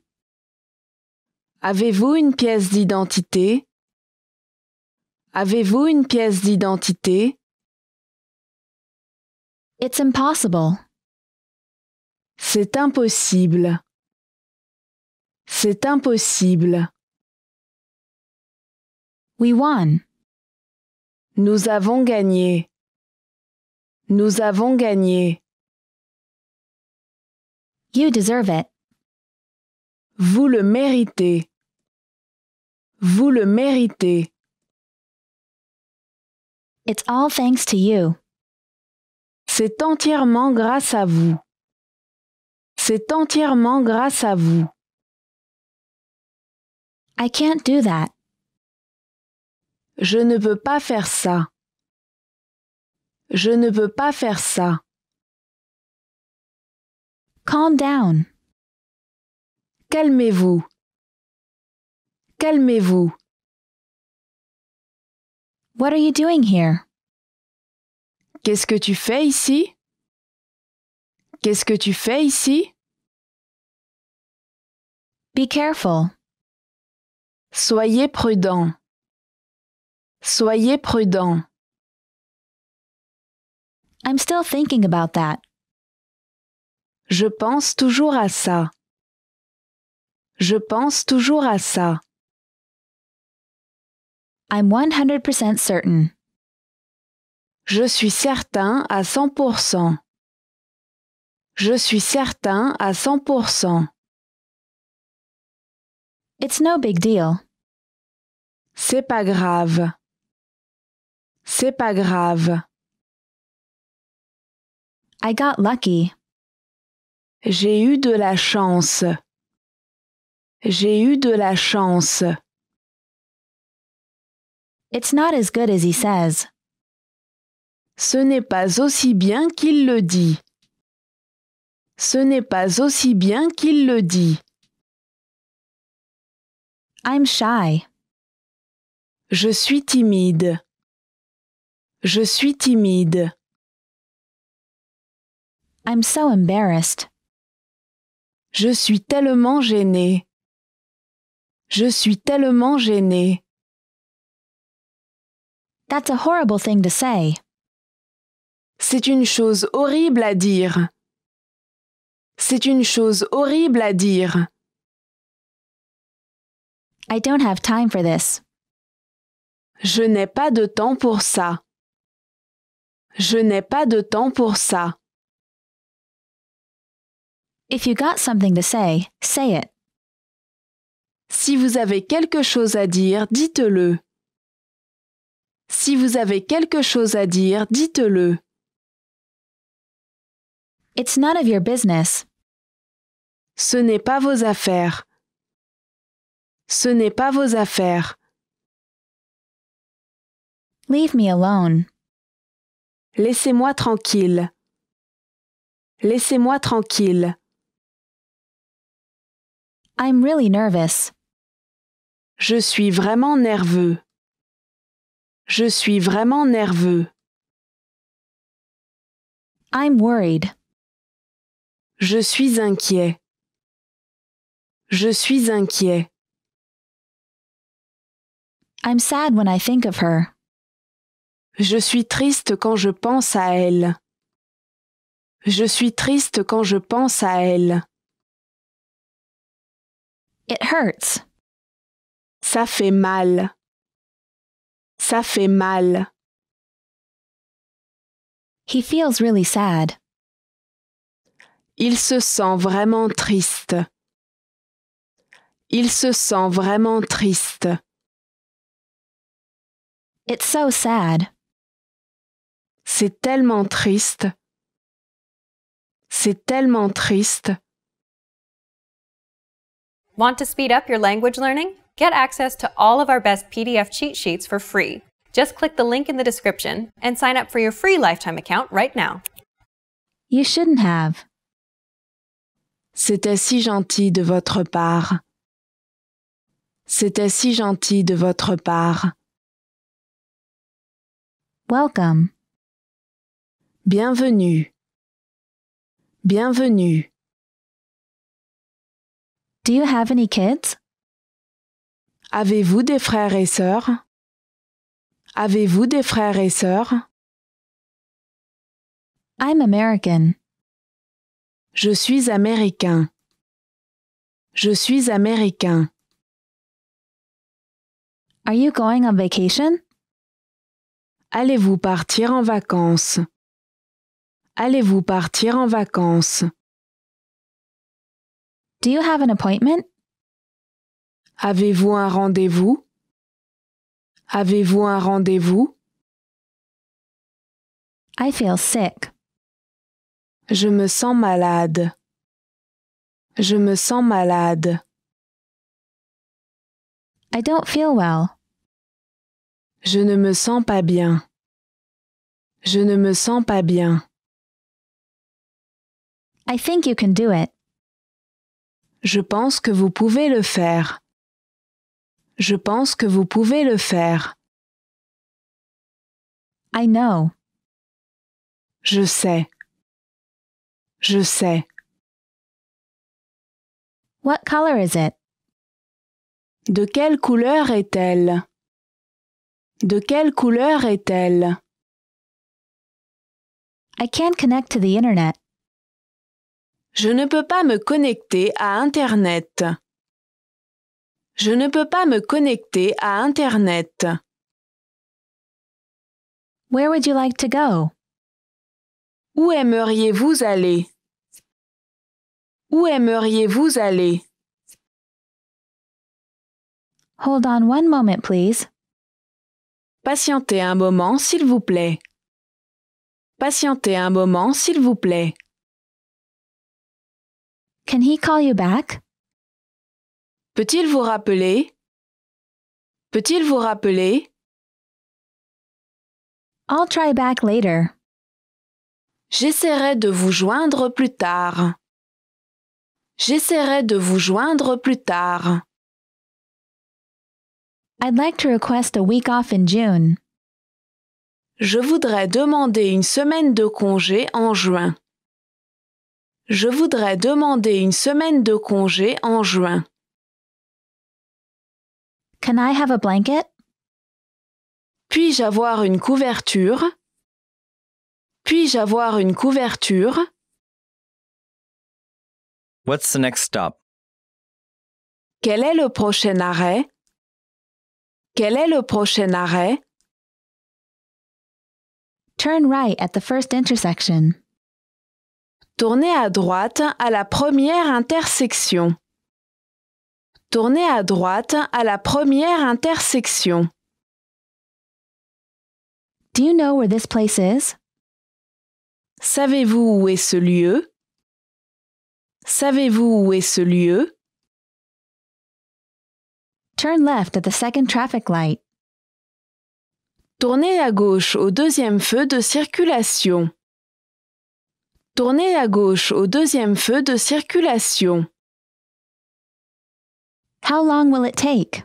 Speaker 2: Avez-vous une pièce d'identité? Avez-vous une pièce d'identité? It's impossible. C'est impossible. C'est impossible. We won. Nous avons gagné. Nous avons gagné. You deserve it. Vous le méritez. Vous le méritez. It's all thanks to you. C'est entièrement grâce à vous. C'est entièrement grâce à vous. I can't do that. Je ne veux pas faire ça. Je ne peux pas faire ça. Calm down. Calmez-vous. Calmez-vous. What are you doing here? Qu'est-ce que tu fais ici? Qu'est-ce que tu fais ici? Be careful. Soyez prudent. Soyez prudent. I'm still thinking about that. Je pense toujours à ça. Je pense toujours à ça. I'm 100% certain. Je suis certain à 100%. Je suis certain à 100%. It's no big deal. C'est pas grave. C'est pas grave. I got lucky. J'ai eu de la chance. J'ai eu de la chance. It's not as good as he says. Ce n'est pas aussi bien qu'il le dit. Ce n'est pas aussi bien qu'il le dit. I'm shy. Je suis timide. Je suis timide. I'm so embarrassed. Je suis tellement gênée. Je suis tellement gênée. That's a horrible thing to say. C'est une chose horrible à dire. C'est une chose horrible à dire. I don't have time for this. Je n'ai pas de temps pour ça. Je n'ai pas de temps pour ça. If you got something to say, say it. Si vous avez quelque chose à dire, dites-le. Si vous avez quelque chose à dire, dites-le. It's none of your business. Ce n'est pas vos affaires. Ce n'est pas vos affaires. Leave me alone. Laissez-moi tranquille. Laissez-moi tranquille. I'm really nervous. Je suis vraiment nerveux. Je suis vraiment nerveux. I'm worried. Je suis inquiet. Je suis inquiet. I'm sad when I think of her. Je suis triste quand je pense à elle. Je suis triste quand je pense à elle. It hurts. Ça fait mal. Ça fait mal. He feels really sad. Il se sent vraiment triste. Il se sent vraiment triste. It's so sad. C'est tellement triste. C'est tellement triste.
Speaker 1: Want to speed up your language learning? Get access to all of our best PDF cheat sheets for free. Just click the link in the description and sign up for your free lifetime account right now.
Speaker 4: You shouldn't have.
Speaker 2: C'était si gentil de votre part. C'était si gentil de votre part. Welcome. Bienvenue. Bienvenue. Do you have any kids? Avez-vous des frères et sœurs? Avez-vous des frères et sœurs? I'm American. Je suis américain. Je suis américain. Are you going on vacation? Allez-vous partir en vacances? allez-vous partir en vacances? Do you have an appointment? Avez-vous un rendez-vous? Avez-vous un rendez-vous? I feel sick. Je me sens malade. Je me sens malade. I don't feel well. Je ne me sens pas bien. Je ne me sens pas bien. I think you can do it. Je pense que vous pouvez le faire. Je pense que vous pouvez le faire. I know. Je sais. Je sais. What color is it? De quelle couleur est-elle? De quelle couleur est-elle? I can't connect to the internet. Je ne peux pas me connecter à Internet. Je ne peux pas me connecter à Internet. Where would you like to go? Où aimeriez-vous aller? Où aimeriez-vous aller? Hold
Speaker 4: on one moment,
Speaker 2: please. Patientez un moment, s'il vous plaît. Patientez un moment, s'il vous plaît. Can he call you back? Peut-il vous rappeler? Peut-il vous rappeler? I'll try back later. J'essaierai de vous joindre plus tard. J'essaierai de vous joindre plus tard. I'd like to request a week off in June. Je voudrais demander une semaine de congé en juin. Je voudrais demander une semaine de congé en juin. Can I have a blanket? Puis-je avoir une couverture? Puis-je avoir une couverture?
Speaker 3: What's the next stop?
Speaker 2: Quel est le prochain arrêt? Quel est le prochain arrêt?
Speaker 4: Turn right at the first intersection.
Speaker 2: Tournez à droite à la première intersection. Tournez à droite à la première intersection. Do you know where this place is? Savez-vous où est ce lieu? Savez-vous où est ce lieu?
Speaker 4: Turn left at the second traffic light.
Speaker 2: Tournez à gauche au deuxième feu de circulation. Tournez à gauche au deuxième feu de circulation. How long will it take?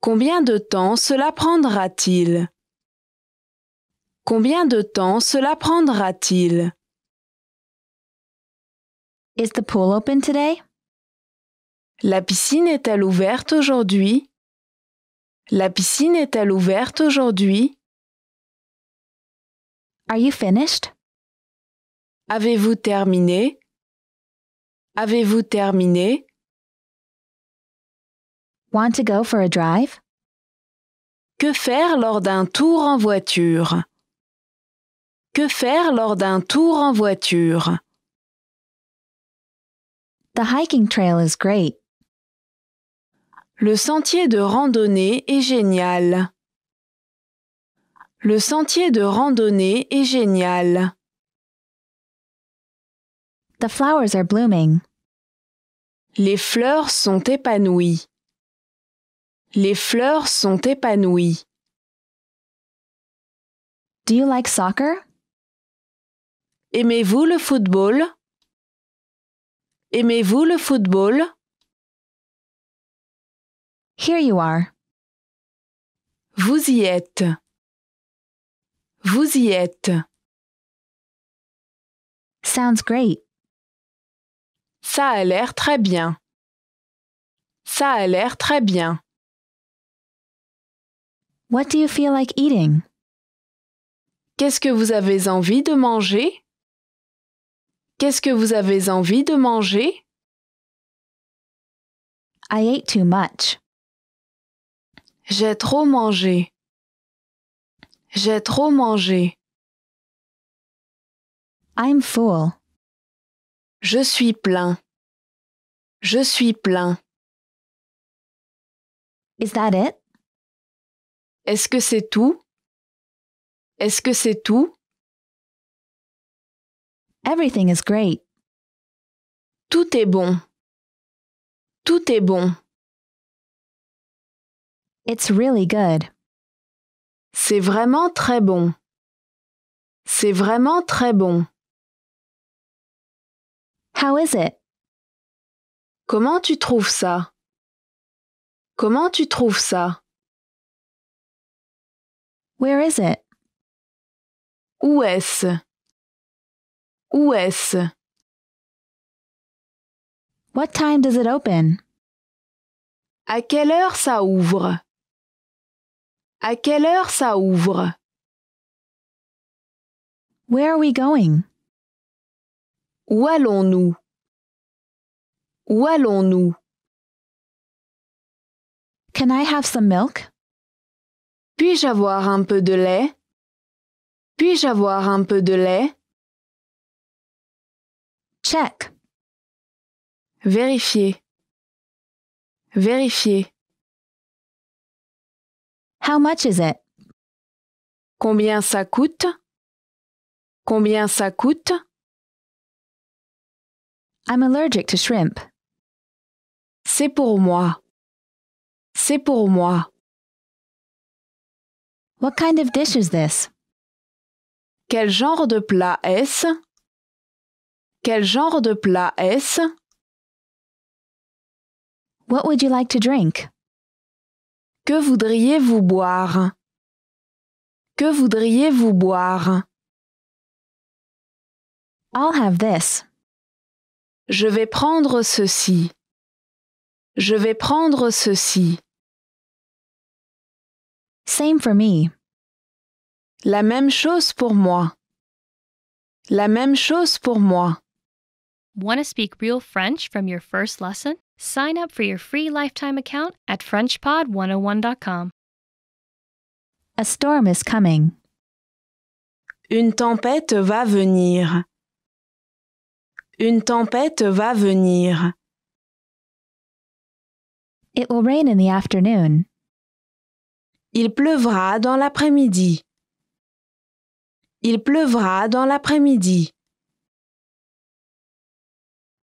Speaker 2: Combien de temps cela prendra-t-il? Combien de temps cela prendra-t-il? Is the pool open today? La piscine est-elle ouverte aujourd'hui? La piscine est-elle ouverte aujourd'hui? Are you finished? Avez-vous terminé Avez-vous terminé
Speaker 4: Want to go for a drive
Speaker 2: Que faire lors d'un tour en voiture Que faire lors d'un tour en voiture The hiking trail is great. Le sentier de randonnée est génial. Le sentier de randonnée est génial. The flowers are blooming. Les fleurs sont épanouies. Les fleurs sont épanouies. Do you like soccer? Aimez-vous le football? Aimez-vous le football? Here you are. Vous y êtes. Vous y êtes. Sounds great. Ça a l'air très bien. Ça a l'air très bien. What do you feel like eating? Qu'est-ce que vous avez envie de manger? Qu'est-ce que vous avez envie de manger? I ate too much. J'ai trop mangé. J'ai trop mangé. I'm full. Je suis plein. Je suis plein. Is that it? Est-ce que c'est tout? Est-ce que c'est tout? Everything is great. Tout est bon. Tout est bon. It's really good. C'est vraiment très bon. C'est vraiment très bon. How is it? Comment tu trouves ça? Comment tu trouves ça? Where is it? Où est-ce? Où est-ce? What time does it open? À quelle heure ça ouvre? À quelle heure ça ouvre? Where are we going? Où allons-nous Où allons-nous Can I have some milk Puis-je avoir un peu de lait Puis-je avoir un peu de lait Check. Vérifier. Vérifier. How much is it? Combien ça coûte? Combien ça coûte? I'm allergic to shrimp. C'est pour moi. C'est pour moi. What kind of dish is this? Quel genre de plat est-ce? Quel genre de plat est-ce? What would you like to drink? Que voudriez-vous boire? Que voudriez-vous boire? I'll have this. Je vais prendre ceci. Je vais prendre ceci. Same for me. La même chose pour moi. La même chose pour moi.
Speaker 4: Want to speak real French from your first lesson? Sign up for your free lifetime account at FrenchPod101.com. A storm is coming.
Speaker 2: Une tempête va venir. Une tempête va venir. Il pleuvra dans l'après-midi. Il pleuvra dans l'après-midi.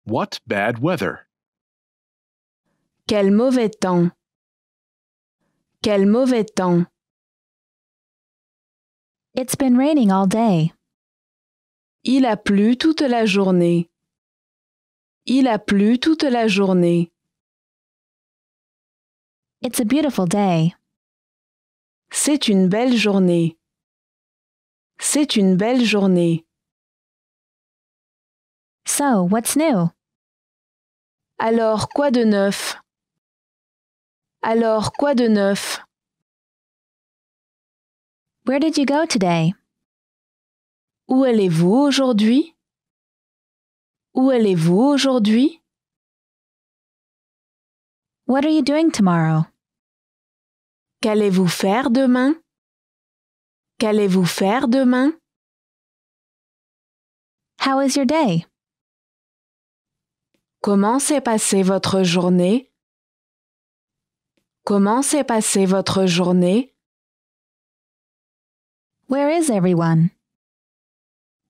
Speaker 2: What bad weather? Quel mauvais temps. Quel mauvais temps. It's been raining all day. Il a plu toute la journée. Il a plu toute la journée. It's a beautiful day. C'est une belle journée. C'est une belle journée. So, what's new? Alors, quoi de neuf? Alors, quoi de neuf? Where did you go today? Où allez-vous aujourd'hui? Où allez-vous aujourd'hui? What are you doing tomorrow? Qu'allez-vous faire demain? Qu'allez-vous faire demain? How is your day? Comment s'est passée votre journée? Comment s'est passée votre journée? Where is everyone?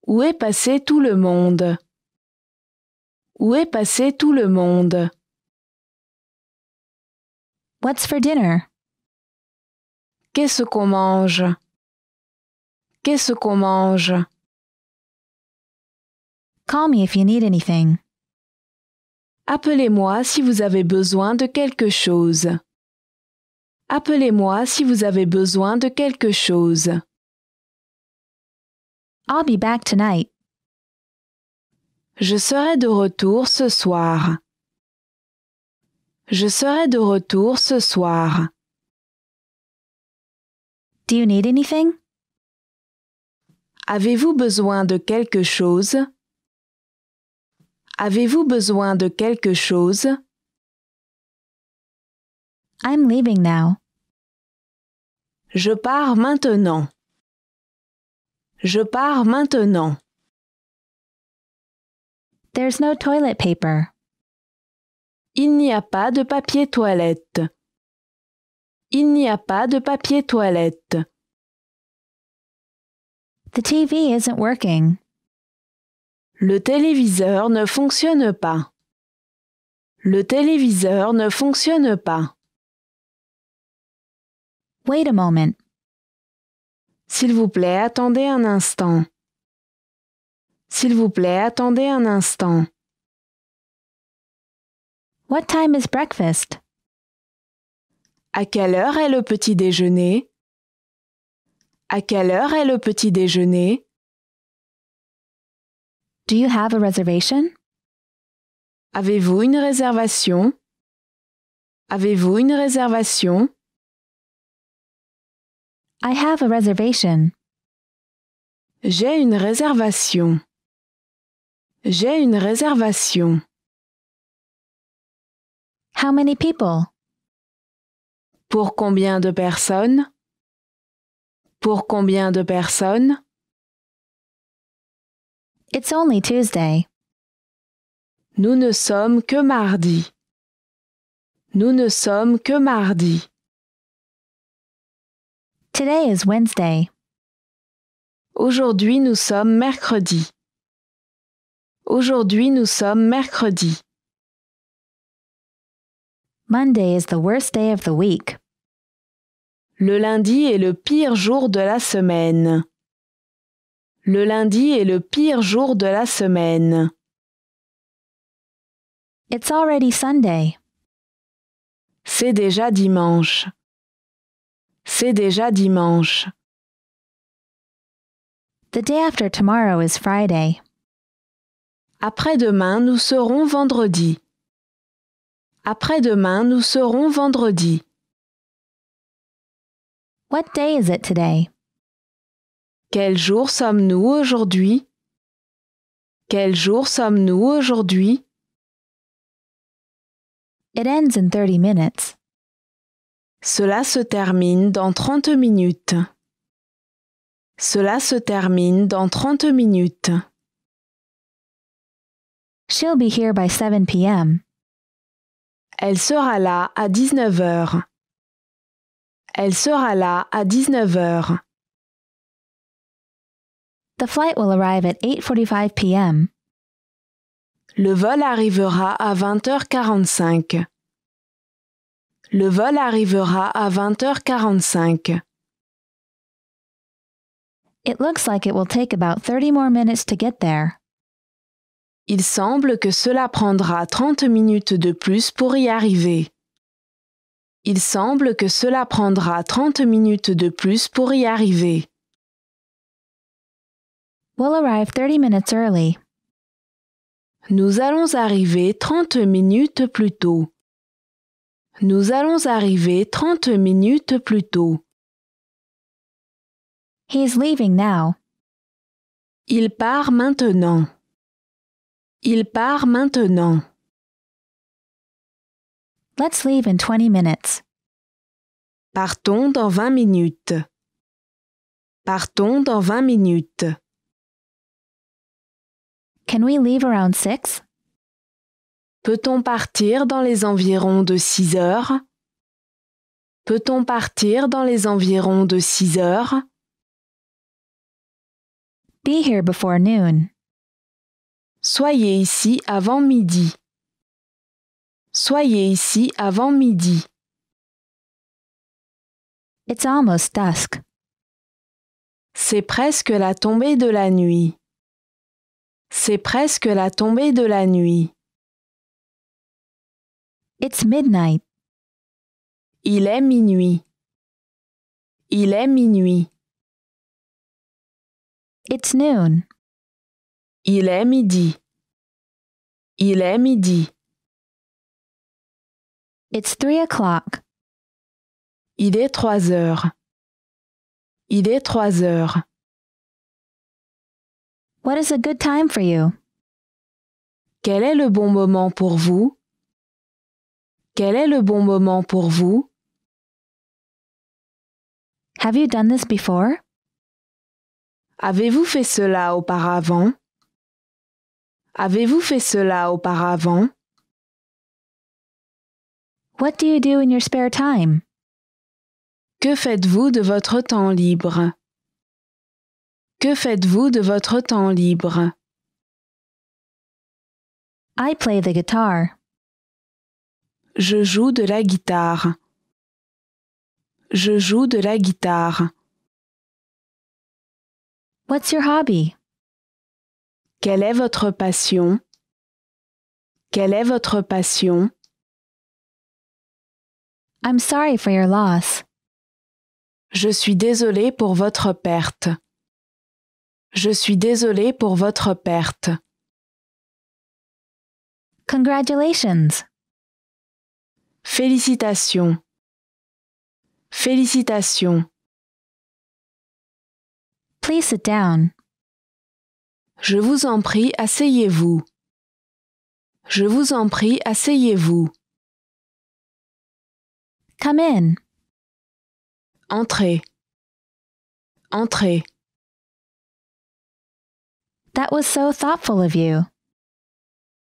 Speaker 2: Où est passé tout le monde? Où est passé tout le monde? What's for dinner? Qu'est-ce qu'on mange? Qu'est-ce qu'on mange? Call me if you need anything. Appelez-moi si vous avez besoin de quelque chose. Appelez-moi si vous avez besoin de quelque chose. I'll be back tonight. Je serai de retour ce soir. Je serai de retour ce soir. Do you need anything? Avez-vous besoin de quelque chose? Avez-vous besoin de quelque chose? I'm leaving now. Je pars maintenant. Je pars maintenant. There's no toilet paper. Il n'y a pas de papier toilette. Il n'y a pas de papier toilette. The TV isn't working. Le téléviseur ne fonctionne pas. Le téléviseur ne fonctionne pas. Wait a moment. S'il vous plaît, attendez un instant. S'il vous plaît, attendez un instant. What time is breakfast? À quelle heure est le petit déjeuner? À quelle heure est le petit déjeuner? Do you have a reservation? Avez-vous une réservation? Avez-vous une réservation? I have a reservation. J'ai une réservation. J'ai une réservation. How many people? Pour combien de personnes? Pour combien de personnes? It's only Tuesday. Nous ne sommes que mardi. Nous ne sommes que mardi. Today is Wednesday. Aujourd'hui nous sommes mercredi. Aujourd'hui, nous sommes mercredi. Monday is the worst day of the week. Le lundi est le pire jour de la semaine. Le lundi est le pire jour de la semaine. It's already Sunday. C'est déjà dimanche. C'est déjà dimanche. The day after tomorrow is Friday. Après-demain, nous serons vendredi. Après-demain, nous serons vendredi. What day is it today? Quel jour sommes-nous aujourd'hui? Quel jour sommes-nous aujourd'hui? It ends in 30 minutes. Cela se termine dans 30 minutes. Cela se termine dans 30 minutes. She'll be here by 7 p.m. Elle sera là à heures. Elle sera là à heures. The flight will arrive at 8:45 p.m. Le vol arrivera à 20h45. Le vol arrivera à 20h45.
Speaker 4: It looks like it will take about 30 more minutes to get there.
Speaker 2: Il semble que cela prendra 30 minutes de plus pour y arriver. Il semble que cela prendra 30 minutes de plus pour y arriver. We'll arrive 30 minutes early. Nous allons arriver 30 minutes plus tôt. Nous allons arriver 30 minutes plus tôt. He's leaving now. Il part maintenant. Il part maintenant. Let's leave in 20 minutes. Partons dans 20 minutes. Partons dans 20 minutes. Can we leave around 6? Peut-on partir dans les environs de 6 heures? Peut-on partir dans les environs de 6 heures? Be here before noon. Soyez ici avant midi. Soyez ici avant midi. It's almost dusk. C'est presque la tombée de la nuit. C'est presque la tombée de la nuit. It's midnight. Il est minuit. Il est minuit. It's noon. Il est midi. Il est midi. It's three o'clock. Il est trois heures. Il est trois heures. What is a good time for you? Quel est le bon moment pour vous? Quel est le bon moment pour vous? Have you done this before? Avez-vous fait cela auparavant? Avez-vous fait cela auparavant? What do you do in your spare time? Que faites-vous de votre temps libre? Que faites-vous de votre temps libre? I play the guitar. Je joue de la guitare. Je joue de la guitare. What's your hobby? Quelle est votre passion Quelle est votre passion I'm sorry for your loss. Je suis désolé pour votre perte. Je suis désolé pour votre perte. Congratulations. Félicitations. Félicitations. Please sit down. Je vous en prie, asseyez-vous. Je vous en prie, asseyez-vous. Come in. Entrez. Entrez. That was so thoughtful of you.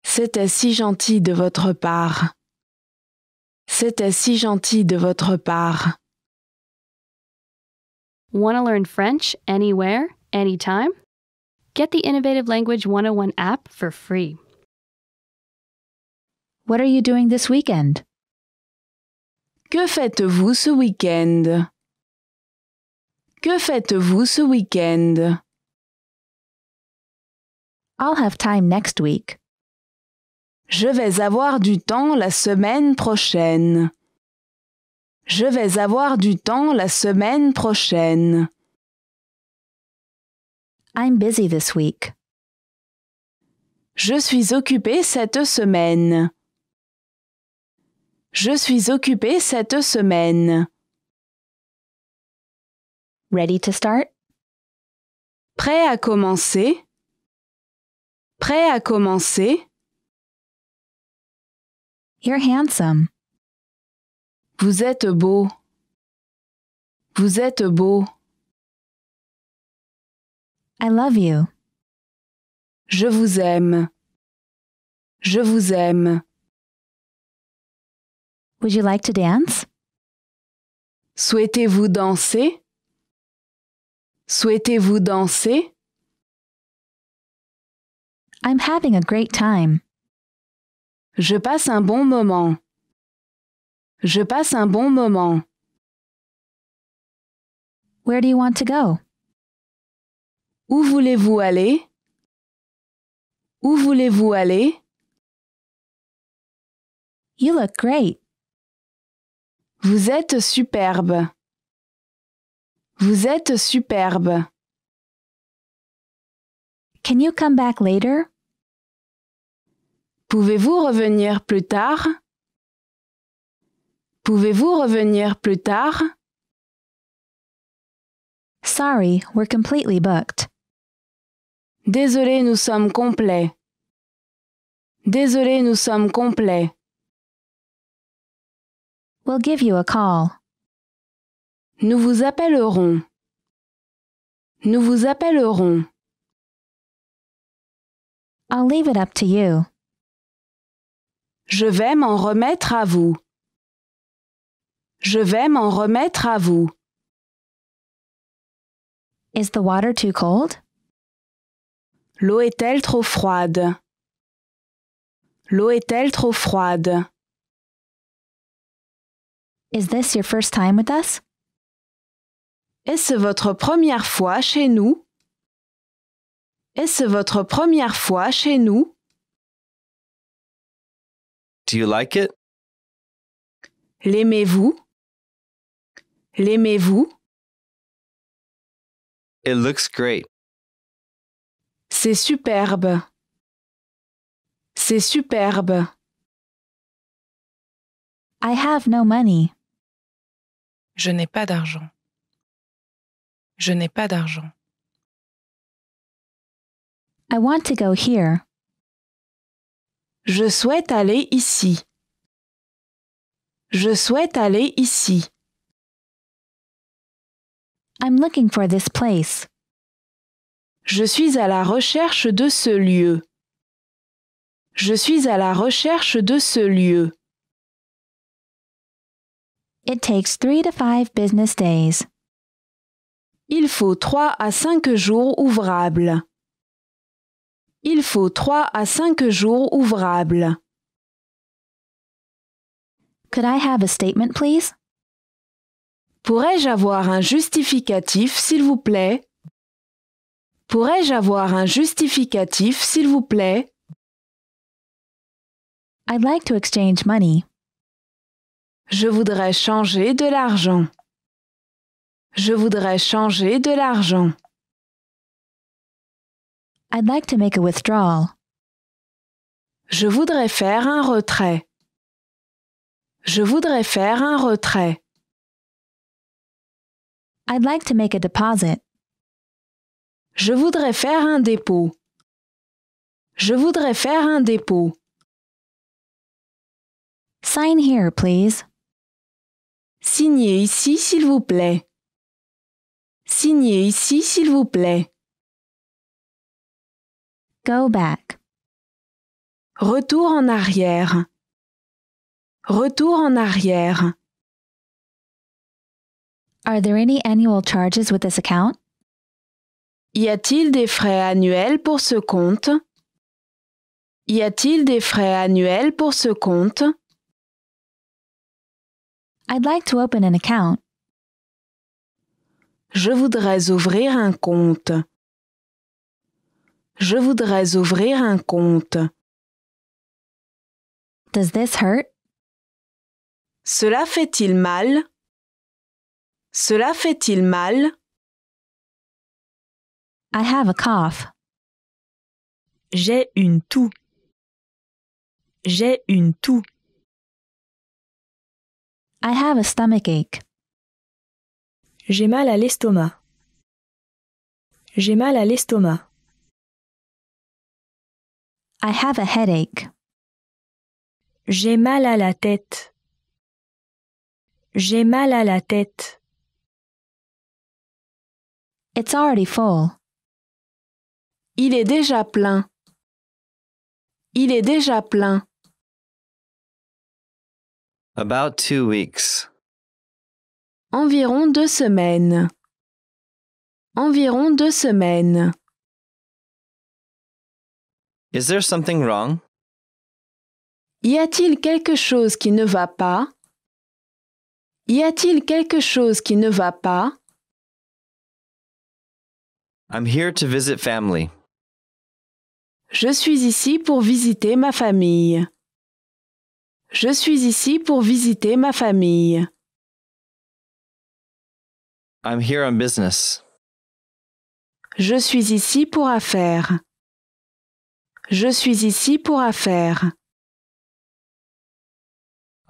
Speaker 2: C'était si gentil de votre part. C'était si gentil de votre part.
Speaker 4: Wanna learn French anywhere, anytime? Get the Innovative Language 101 app for free. What are you doing this weekend?
Speaker 2: Que faites-vous ce week-end? Que faites-vous ce week-end? I'll have time next week. Je vais avoir du temps la semaine prochaine. Je vais avoir du temps la semaine prochaine. I'm busy this week. Je suis occupé cette semaine. Je suis occupé cette semaine. Ready to start? Prêt à commencer? Prêt à commencer? You're handsome. Vous êtes beau. Vous êtes beau. I love you. Je vous aime. Je vous aime. Would you like to dance? Souhaitez-vous danser? Souhaitez-vous danser? I'm having a great time. Je passe un bon moment. Je passe un bon moment. Where do you want to go? Où voulez-vous aller Où voulez-vous aller You look great. Vous êtes superbe. Vous êtes superbe. Can you come back later? Pouvez-vous revenir plus tard? Pouvez-vous revenir plus tard? Sorry, we're completely booked. Désolé, nous sommes complets. Désolé, nous sommes complets. We'll give you a call. Nous vous appellerons. Nous vous appellerons. I'll leave it up to you. Je vais m'en remettre à vous. Je vais m'en remettre à vous. Is the water too cold? L'eau est-elle trop froide L'eau est-elle trop froide Is this your first time with us Est-ce votre première fois chez nous Est-ce votre première fois chez nous Do you like it L'aimez-vous L'aimez-vous It looks great. C'est superbe. C'est superbe. I have no money. Je n'ai pas d'argent. Je n'ai pas d'argent. I want to go here. Je souhaite aller ici. Je souhaite aller ici. I'm looking for this place. Je suis à la recherche de ce lieu. Je suis à la recherche de ce lieu. It takes three to five business days. Il faut trois à cinq jours ouvrables. Il faut trois à cinq jours ouvrables. Could I have a statement, please? Pourrais-je avoir un justificatif, s'il vous plaît? Pourrais-je avoir un justificatif, s'il vous plaît? I'd like to exchange money. Je voudrais changer de l'argent. Je voudrais changer de l'argent. I'd like to make a withdrawal. Je voudrais faire un retrait. Je voudrais faire un retrait. I'd like to make a deposit. Je voudrais faire un dépôt. Je voudrais faire un dépôt. Sign here, please. Signez ici, s'il vous plaît. Signez ici, s'il vous plaît. Go back. Retour en arrière. Retour en arrière.
Speaker 4: Are there any annual charges with this account?
Speaker 2: Y a-t-il des frais annuels pour ce compte Y a-t-il des frais annuels pour ce compte I'd like to open an account. Je voudrais ouvrir un compte. Je voudrais ouvrir un compte. Does this hurt? Cela fait-il mal? Cela fait-il mal? I have a cough. J'ai une toux. J'ai une toux. I have a stomach ache. J'ai mal à l'estomac. J'ai mal à l'estomac. I have a headache. J'ai mal à la tête. J'ai mal à la tête. It's already full. Il est déjà plein. Il est déjà plein.
Speaker 3: About two weeks.
Speaker 2: Environ deux semaines. Environ deux semaines.
Speaker 3: Is there something wrong?
Speaker 2: Y a-t-il quelque chose qui ne va pas? Y a-t-il quelque chose qui ne va pas?
Speaker 3: I'm here to visit family.
Speaker 2: Je suis ici pour visiter ma famille. Je suis ici pour visiter ma famille.
Speaker 3: I'm here on business.
Speaker 2: Je suis ici pour affaires. Je suis ici pour affaires.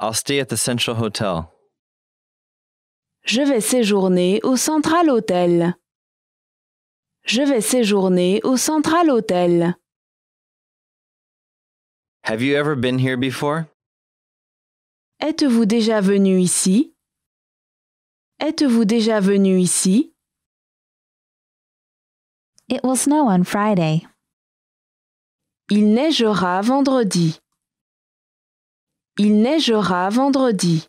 Speaker 3: I'll stay at the Central Hotel.
Speaker 2: Je vais séjourner au Central Hotel. Je vais séjourner au Central Hotel.
Speaker 3: Have you ever been here before?
Speaker 2: Êtes-vous déjà venu ici? Êtes-vous déjà venu ici? It will snow on Friday. Il neigera vendredi. Il neigera vendredi.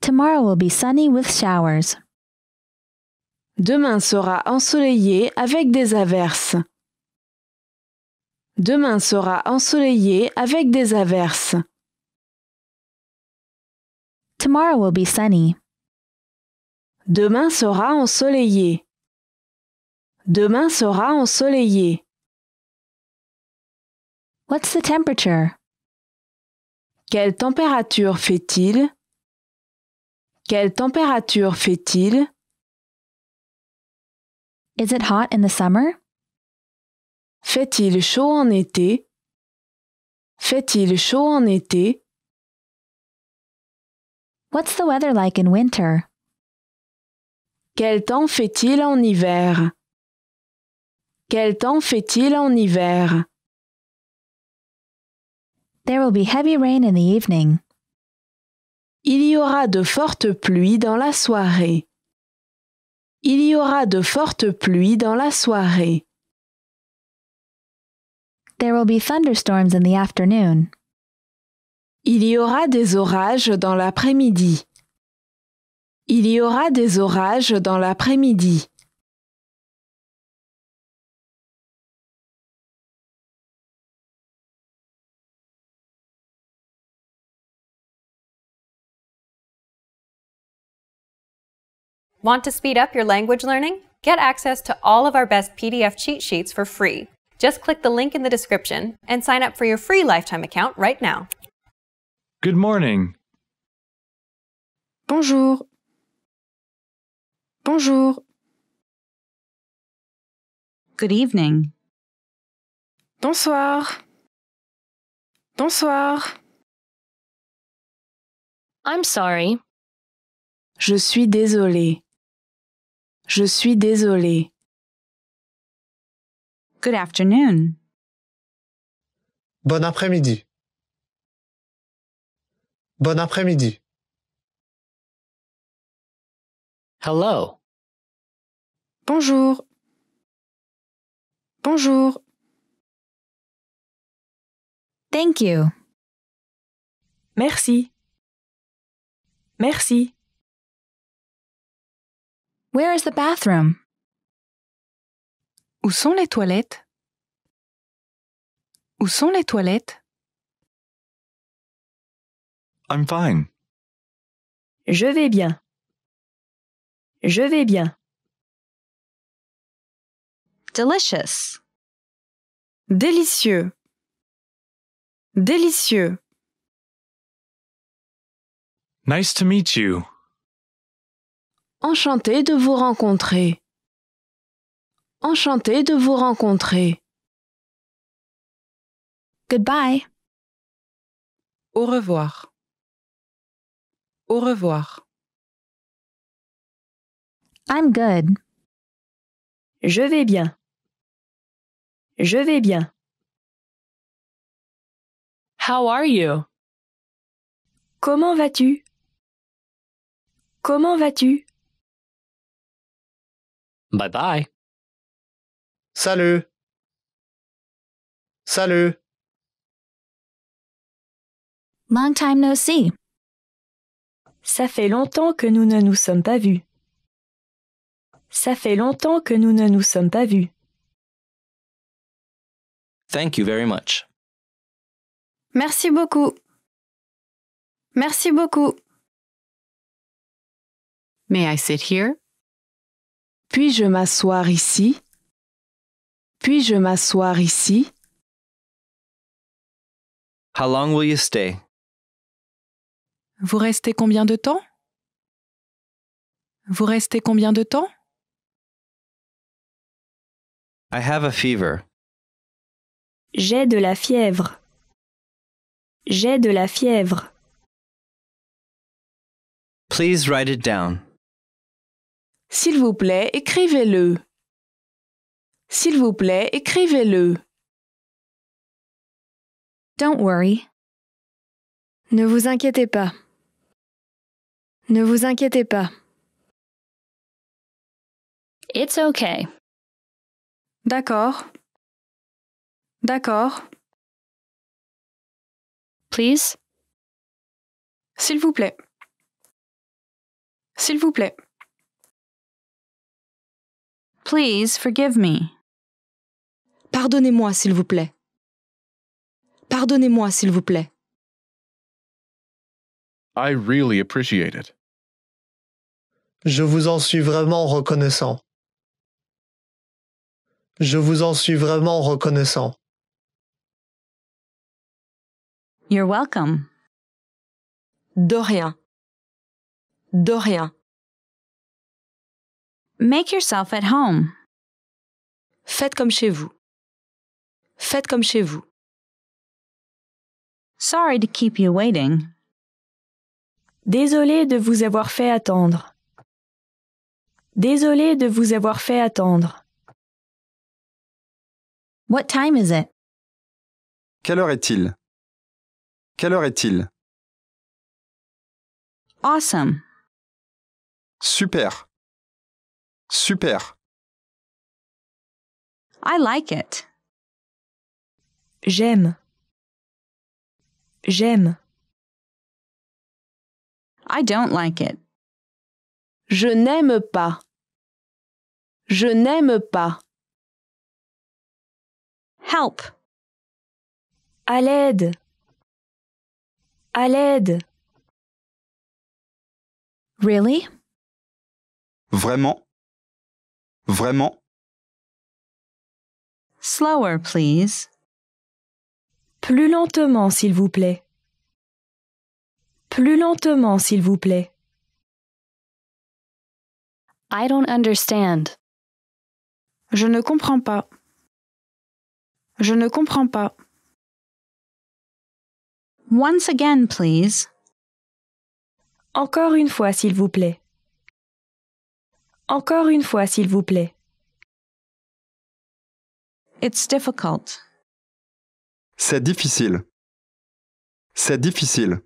Speaker 2: Tomorrow will be sunny with showers. Demain sera ensoleillé avec des averses. Demain sera ensoleillé avec des averses. Tomorrow will be sunny. Demain sera ensoleillé. Demain sera ensoleillé. What's the temperature? Quelle température fait-il? Quelle température fait-il? Is it hot in the summer? Fait-il chaud en été Fait-il chaud en été What's the
Speaker 4: weather like in winter?
Speaker 2: Quel temps fait-il en hiver Quel temps fait-il en hiver There will be heavy rain in the evening. Il y aura de fortes pluies dans la soirée. Il y aura de fortes pluies dans la soirée.
Speaker 4: There will be thunderstorms in the afternoon. Il
Speaker 2: y aura des orages dans l'après-midi. Il y aura des orages dans l'après-midi.
Speaker 1: Want to speed up your language learning? Get access to all of our best PDF cheat sheets for free just click the link in the description and sign up for your free lifetime account right now.
Speaker 3: Good morning.
Speaker 1: Bonjour.
Speaker 2: Bonjour. Good evening. Bonsoir. Bonsoir. I'm sorry. Je suis désolé. Je suis désolée. Good afternoon. Bon après-midi. Bon après-midi. Hello. Bonjour. Bonjour. Thank you. Merci. Merci. Where is the bathroom? Où sont les toilettes Où sont les toilettes I'm fine. Je vais bien. Je vais bien. Delicious. Délicieux. Délicieux. Nice to meet you. Enchanté de vous rencontrer. Enchanté de vous rencontrer. Goodbye. Au revoir. Au revoir. I'm good. Je vais bien. Je vais bien. How are you? Comment vas-tu? Comment vas-tu? Bye bye. Salut Salut Long time no see. Ça fait longtemps que nous ne nous sommes pas vus. Ça fait longtemps que nous ne nous sommes pas vus. Thank you very much. Merci beaucoup. Merci beaucoup. May I sit here? Puis-je m'asseoir ici? Puis-je m'asseoir ici?
Speaker 3: How long will you stay?
Speaker 2: Vous restez combien de temps? Vous restez combien de temps? I have a fever. J'ai de la fièvre. J'ai de la fièvre.
Speaker 3: Please write it down.
Speaker 2: S'il vous plaît, écrivez-le. S'il vous plaît, écrivez-le. Don't worry. Ne vous inquiétez pas. Ne vous inquiétez pas. It's okay. D'accord. D'accord. Please. S'il vous plaît. S'il vous plaît. Please forgive me. Pardonnez-moi, s'il vous plaît. Pardonnez-moi, s'il vous plaît.
Speaker 3: I really appreciate it.
Speaker 2: Je vous en suis vraiment reconnaissant. Je vous en suis vraiment reconnaissant. You're welcome. De rien. De rien. Make yourself at home. Faites comme chez vous. Faites comme chez vous. Sorry to keep you waiting. Désolé de vous avoir fait attendre. Désolé de vous avoir fait attendre. What time is it? Quelle heure est-il? Quelle heure est-il? Awesome. Super. Super. I like it. J'aime. J'aime. I don't like it. Je n'aime pas. Je n'aime pas. Help. À l'aide. À l'aide. Really? Vraiment? Vraiment? Slower, please. Plus lentement, s'il vous plaît. Plus lentement, s'il vous plaît. I don't understand. Je ne comprends pas. Je ne comprends pas. Once again, please. Encore une fois, s'il vous plaît. Encore une fois, s'il vous plaît. It's difficult. C'est difficile. C'est difficile.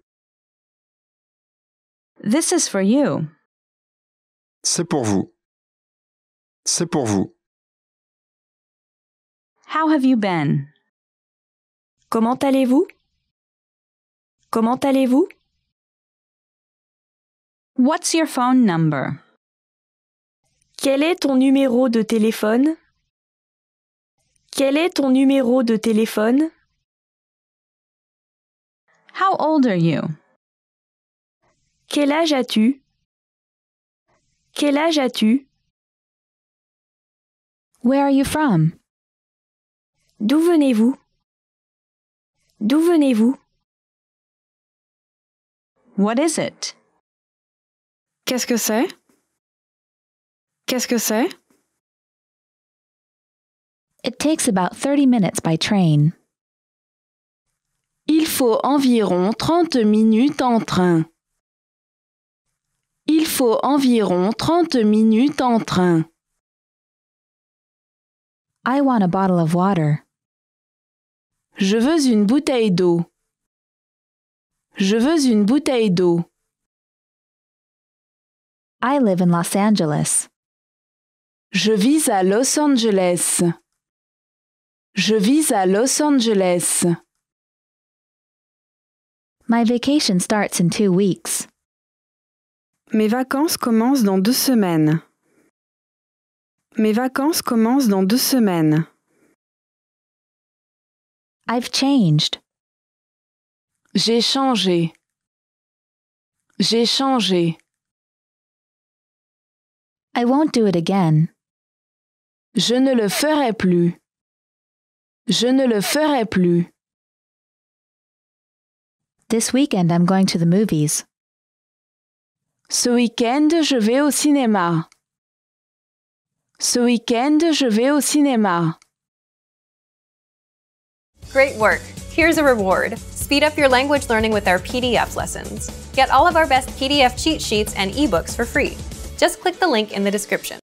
Speaker 2: This is for you. C'est pour vous. C'est pour vous. How have you been? Comment allez-vous? Comment allez-vous? What's your phone number? Quel est ton numéro de téléphone? Quel est ton numéro de téléphone? How old are you? Quel âge as-tu? Quel âge as-tu? Where are you from? D'où venez-vous? D'où venez-vous? What is it? Qu'est-ce que c'est? Qu'est-ce que c'est? It takes about 30 minutes by train. Il faut environ 30 minutes en train. Il faut environ 30 minutes en train. I want a bottle of water. Je veux une bouteille d'eau. Je veux une bouteille d'eau. I live in Los Angeles. Je vis à Los Angeles. Je vis à Los Angeles. My vacation starts in two weeks. Mes vacances commencent dans deux semaines. Mes vacances commencent dans deux semaines. I've changed. J'ai changé. J'ai changé. I won't do it again. Je ne le ferai plus. Je ne le ferai plus. This weekend I'm going to the movies. Ce week-end, je vais au cinéma. Ce week-end, je vais au cinéma.
Speaker 1: Great work. Here's a reward. Speed up your language learning with our PDF lessons. Get all of our best PDF cheat sheets and ebooks for free. Just click the link in the description.